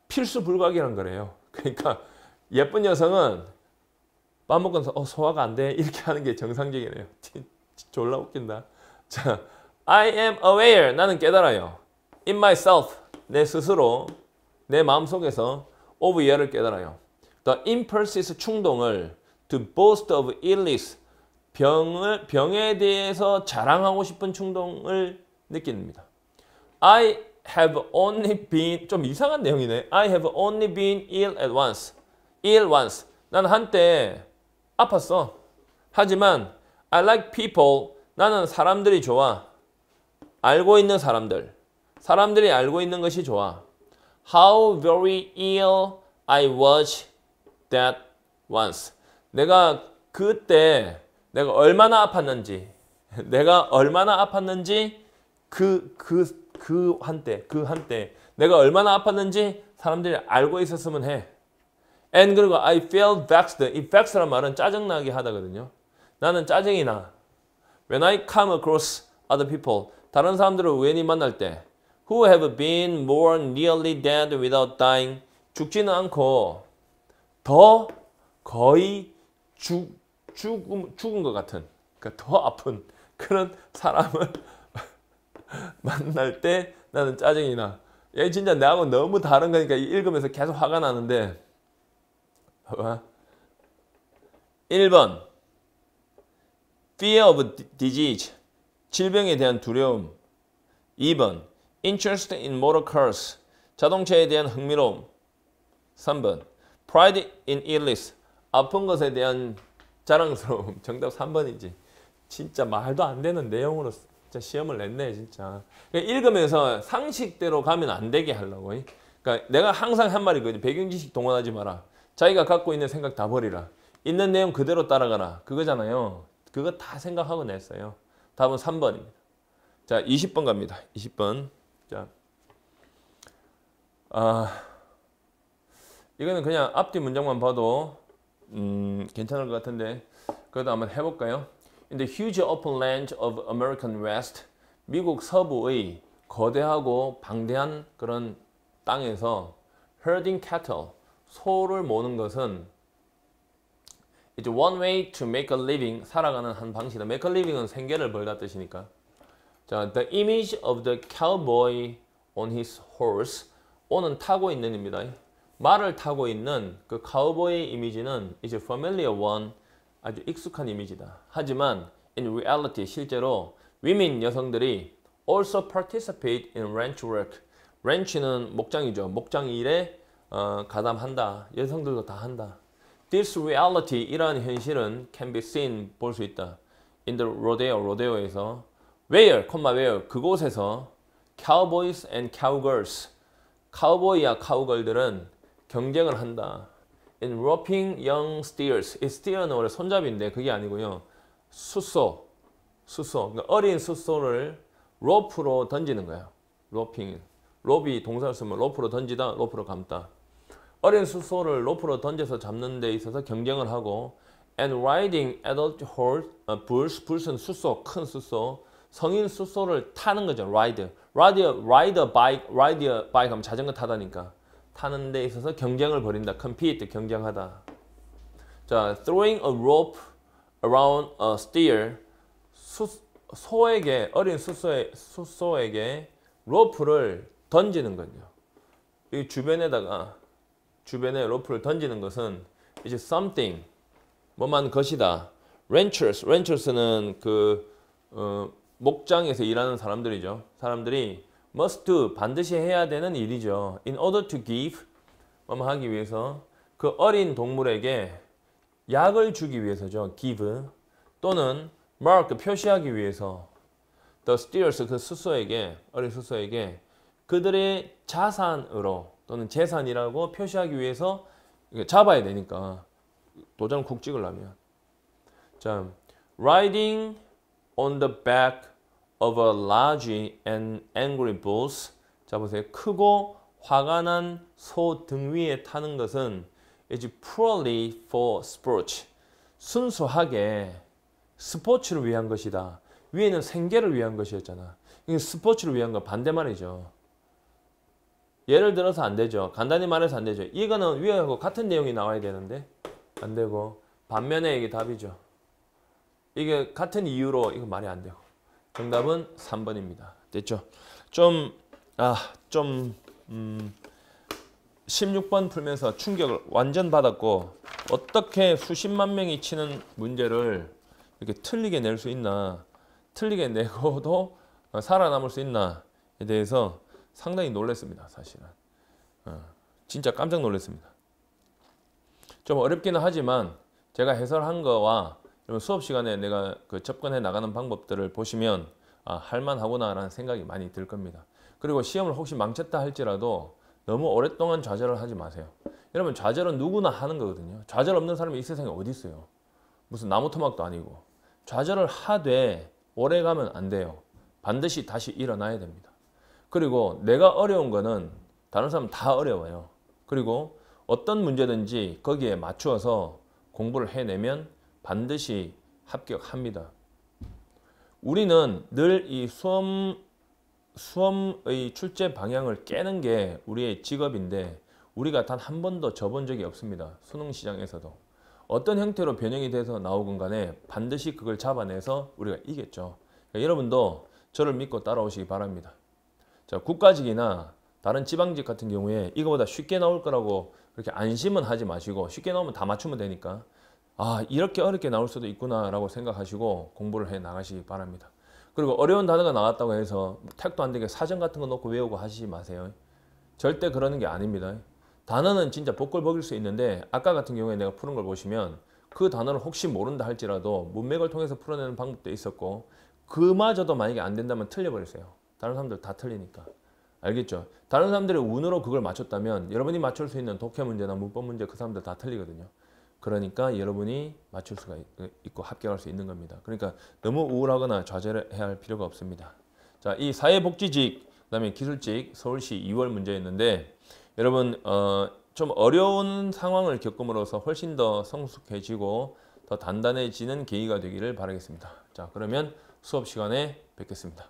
필수 불가기라는 거래요. 그러니까 예쁜 여성은 밥 먹고서 어, 소화가 안 돼. 이렇게 하는 게 정상적이네요. 졸라 웃긴다. 자, I am aware. 나는 깨달아요. In myself. 내 스스로, 내 마음속에서 of y 를 깨달아요. The impulses 충동을 to boast of illness. 병을, 병에 대해서 자랑하고 싶은 충동을 느낍니다. I have only been, 좀 이상한 내용이네. I have only been ill at once. ill once. 난 한때 아팠어. 하지만 I like people. 나는 사람들이 좋아. 알고 있는 사람들. 사람들이 알고 있는 것이 좋아. How very ill I was that once. 내가 그때 내가 얼마나 아팠는지, 내가 얼마나 아팠는지 그 그, 그 한때, 그 한때 내가 얼마나 아팠는지 사람들이 알고 있었으면 해. And 그리고 I feel vexed. 이 vexed란 말은 짜증나게 하다거든요. 나는 짜증이 나. When I come across other people, 다른 사람들을 우연히 만날 때 who have been more nearly dead without dying 죽지는 않고 더 거의 죽, 죽음, 죽은 것 같은 그러니까 더 아픈 그런 사람을 만날 때 나는 짜증이 나. 얘 진짜 나하고 너무 다른 거니까 읽으면서 계속 화가 나는데 봐봐. 1번 Fear of disease 질병에 대한 두려움 2번 Interest in motor cars 자동차에 대한 흥미로움 3번 Pride in illness 아픈 것에 대한 자랑스러움. 정답 3번이지. 진짜 말도 안 되는 내용으로 진짜 시험을 냈네 진짜. 그러니까 읽으면서 상식대로 가면 안 되게 하려고. 그러니까 내가 항상 한 말이 그지. 배경지식 동원하지 마라. 자기가 갖고 있는 생각 다 버리라. 있는 내용 그대로 따라가라. 그거잖아요. 그거 다 생각하고 냈어요. 답은 3번입니다. 자, 20번 갑니다. 20번. 자, 아, 이거는 그냥 앞뒤 문장만 봐도 음, 괜찮을 것 같은데 그래도 한번 해볼까요? In the huge open land of American West, 미국 서부의 거대하고 방대한 그런 땅에서 herding cattle, 소를 모는 것은 It's one way to make a living, 살아가는 한 방식이다. Make a living은 생계를 벌다 뜻이니까. 자, the image of the cowboy on his horse, 오는 타고 있는입니다. 말을 타고 있는 그 카우보이 이미지는 이제 familiar one 아주 익숙한 이미지다. 하지만 in reality 실제로 위민 여성들이 also participate in ranch work. ranch는 목장이죠. 목장 일에 어, 가담한다. 여성들도 다 한다. This reality 이러한 현실은 can be seen 볼 수 있다. In the rodeo rodeo에서 where, where 그곳에서 cowboys and cowgirls 카우보이와 카우걸들은 경쟁을 한다. In roping young steers. steer는 원래 손잡이인데 그게 아니고요. 수소, 수소. 그러니까 어린 수소를 로프로 던지는 거야. 로핑. 로비 동사를 쓰면 로프로 던지다, 로프로 감다. 어린 수소를 로프로 던져서 잡는 데 있어서 경쟁을 하고 and riding adult horse, u 어, bulls, bulls는 수소, 큰 수소, 성인 수소를 타는 거죠. ride. ride, ride a bike, ride a bike 하면 자전거 타다니까. 타는 데 있어서 경쟁을 벌인다. compete, 경쟁하다. 자, throwing a rope around a steer. 수, 소에게, 어린 수소에, 수소에게 로프를 던지는 거죠. 이 주변에다가, 주변에 로프를 던지는 것은 이제 something, 뭐만 것이다. ranchers, ranchers는 그, 어, 목장에서 일하는 사람들이죠. 사람들이 must do 반드시 해야 되는 일이죠. in order to give 뭐뭐 하기 위해서 그 어린 동물에게 약을 주기 위해서죠. give 또는 mark 표시하기 위해서 the steers 그 수소에게 어린 수소에게 그들의 자산으로 또는 재산이라고 표시하기 위해서 잡아야 되니까 도장 국 찍으려면 자 riding on the back of a large and angry bull. 자 보세요. 크고 화가 난 소 등 위에 타는 것은 is purely for sport. 순수하게 스포츠를 위한 것이다. 위에는 생계를 위한 것이었잖아. 이게 스포츠를 위한 거 반대말이죠. 예를 들어서 안 되죠. 간단히 말해서 안 되죠. 이거는 위하고 같은 내용이 나와야 되는데 안 되고 반면에 이게 답이죠. 이게 같은 이유로 이거 말이 안 되고 정답은 3번입니다. 됐죠? 좀, 아, 좀, 음, 16번 풀면서 충격을 완전 받았고 어떻게 수십만 명이 치는 문제를 이렇게 틀리게 낼 수 있나 틀리게 내고도 어, 살아남을 수 있나에 대해서 상당히 놀랐습니다. 사실은. 어, 진짜 깜짝 놀랐습니다. 좀 어렵기는 하지만 제가 해설한 거와 수업 시간에 내가 그 접근해 나가는 방법들을 보시면 아, 할만하구나라는 생각이 많이 들 겁니다. 그리고 시험을 혹시 망쳤다 할지라도 너무 오랫동안 좌절을 하지 마세요. 여러분 좌절은 누구나 하는 거거든요. 좌절 없는 사람이 이 세상에 어디 있어요. 무슨 나무 토막도 아니고 좌절을 하되 오래 가면 안 돼요. 반드시 다시 일어나야 됩니다. 그리고 내가 어려운 거는 다른 사람 다 어려워요. 그리고 어떤 문제든지 거기에 맞추어서 공부를 해내면 반드시 합격합니다. 우리는 늘 이 수험, 수험의 출제 방향을 깨는 게 우리의 직업인데 우리가 단 한 번도 접은 적이 없습니다. 수능 시장에서도. 어떤 형태로 변형이 돼서 나오건 간에 반드시 그걸 잡아내서 우리가 이겼죠. 그러니까 여러분도 저를 믿고 따라오시기 바랍니다. 자, 국가직이나 다른 지방직 같은 경우에 이거보다 쉽게 나올 거라고 그렇게 안심은 하지 마시고 쉽게 나오면 다 맞추면 되니까 아 이렇게 어렵게 나올 수도 있구나라고 생각하시고 공부를 해 나가시기 바랍니다. 그리고 어려운 단어가 나왔다고 해서 택도 안 되게 사전 같은 거놓고 외우고 하시지 마세요. 절대 그러는 게 아닙니다. 단어는 진짜 복골복일 수 있는데 아까 같은 경우에 내가 푸는 걸 보시면 그 단어를 혹시 모른다 할지라도 문맥을 통해서 풀어내는 방법도 있었고 그마저도 만약에 안 된다면 틀려버리세요. 다른 사람들 다 틀리니까. 알겠죠? 다른 사람들의 운으로 그걸 맞췄다면 여러분이 맞출 수 있는 독해 문제나 문법 문제 그 사람들 다 틀리거든요. 그러니까 여러분이 맞출 수가 있고 합격할 수 있는 겁니다. 그러니까 너무 우울하거나 좌절해야 할 필요가 없습니다. 자, 이 사회복지직, 그 다음에 기술직 서울시 2월 문제였는데 여러분 어, 좀 어려운 상황을 겪음으로써 훨씬 더 성숙해지고 더 단단해지는 계기가 되기를 바라겠습니다. 자, 그러면 수업 시간에 뵙겠습니다.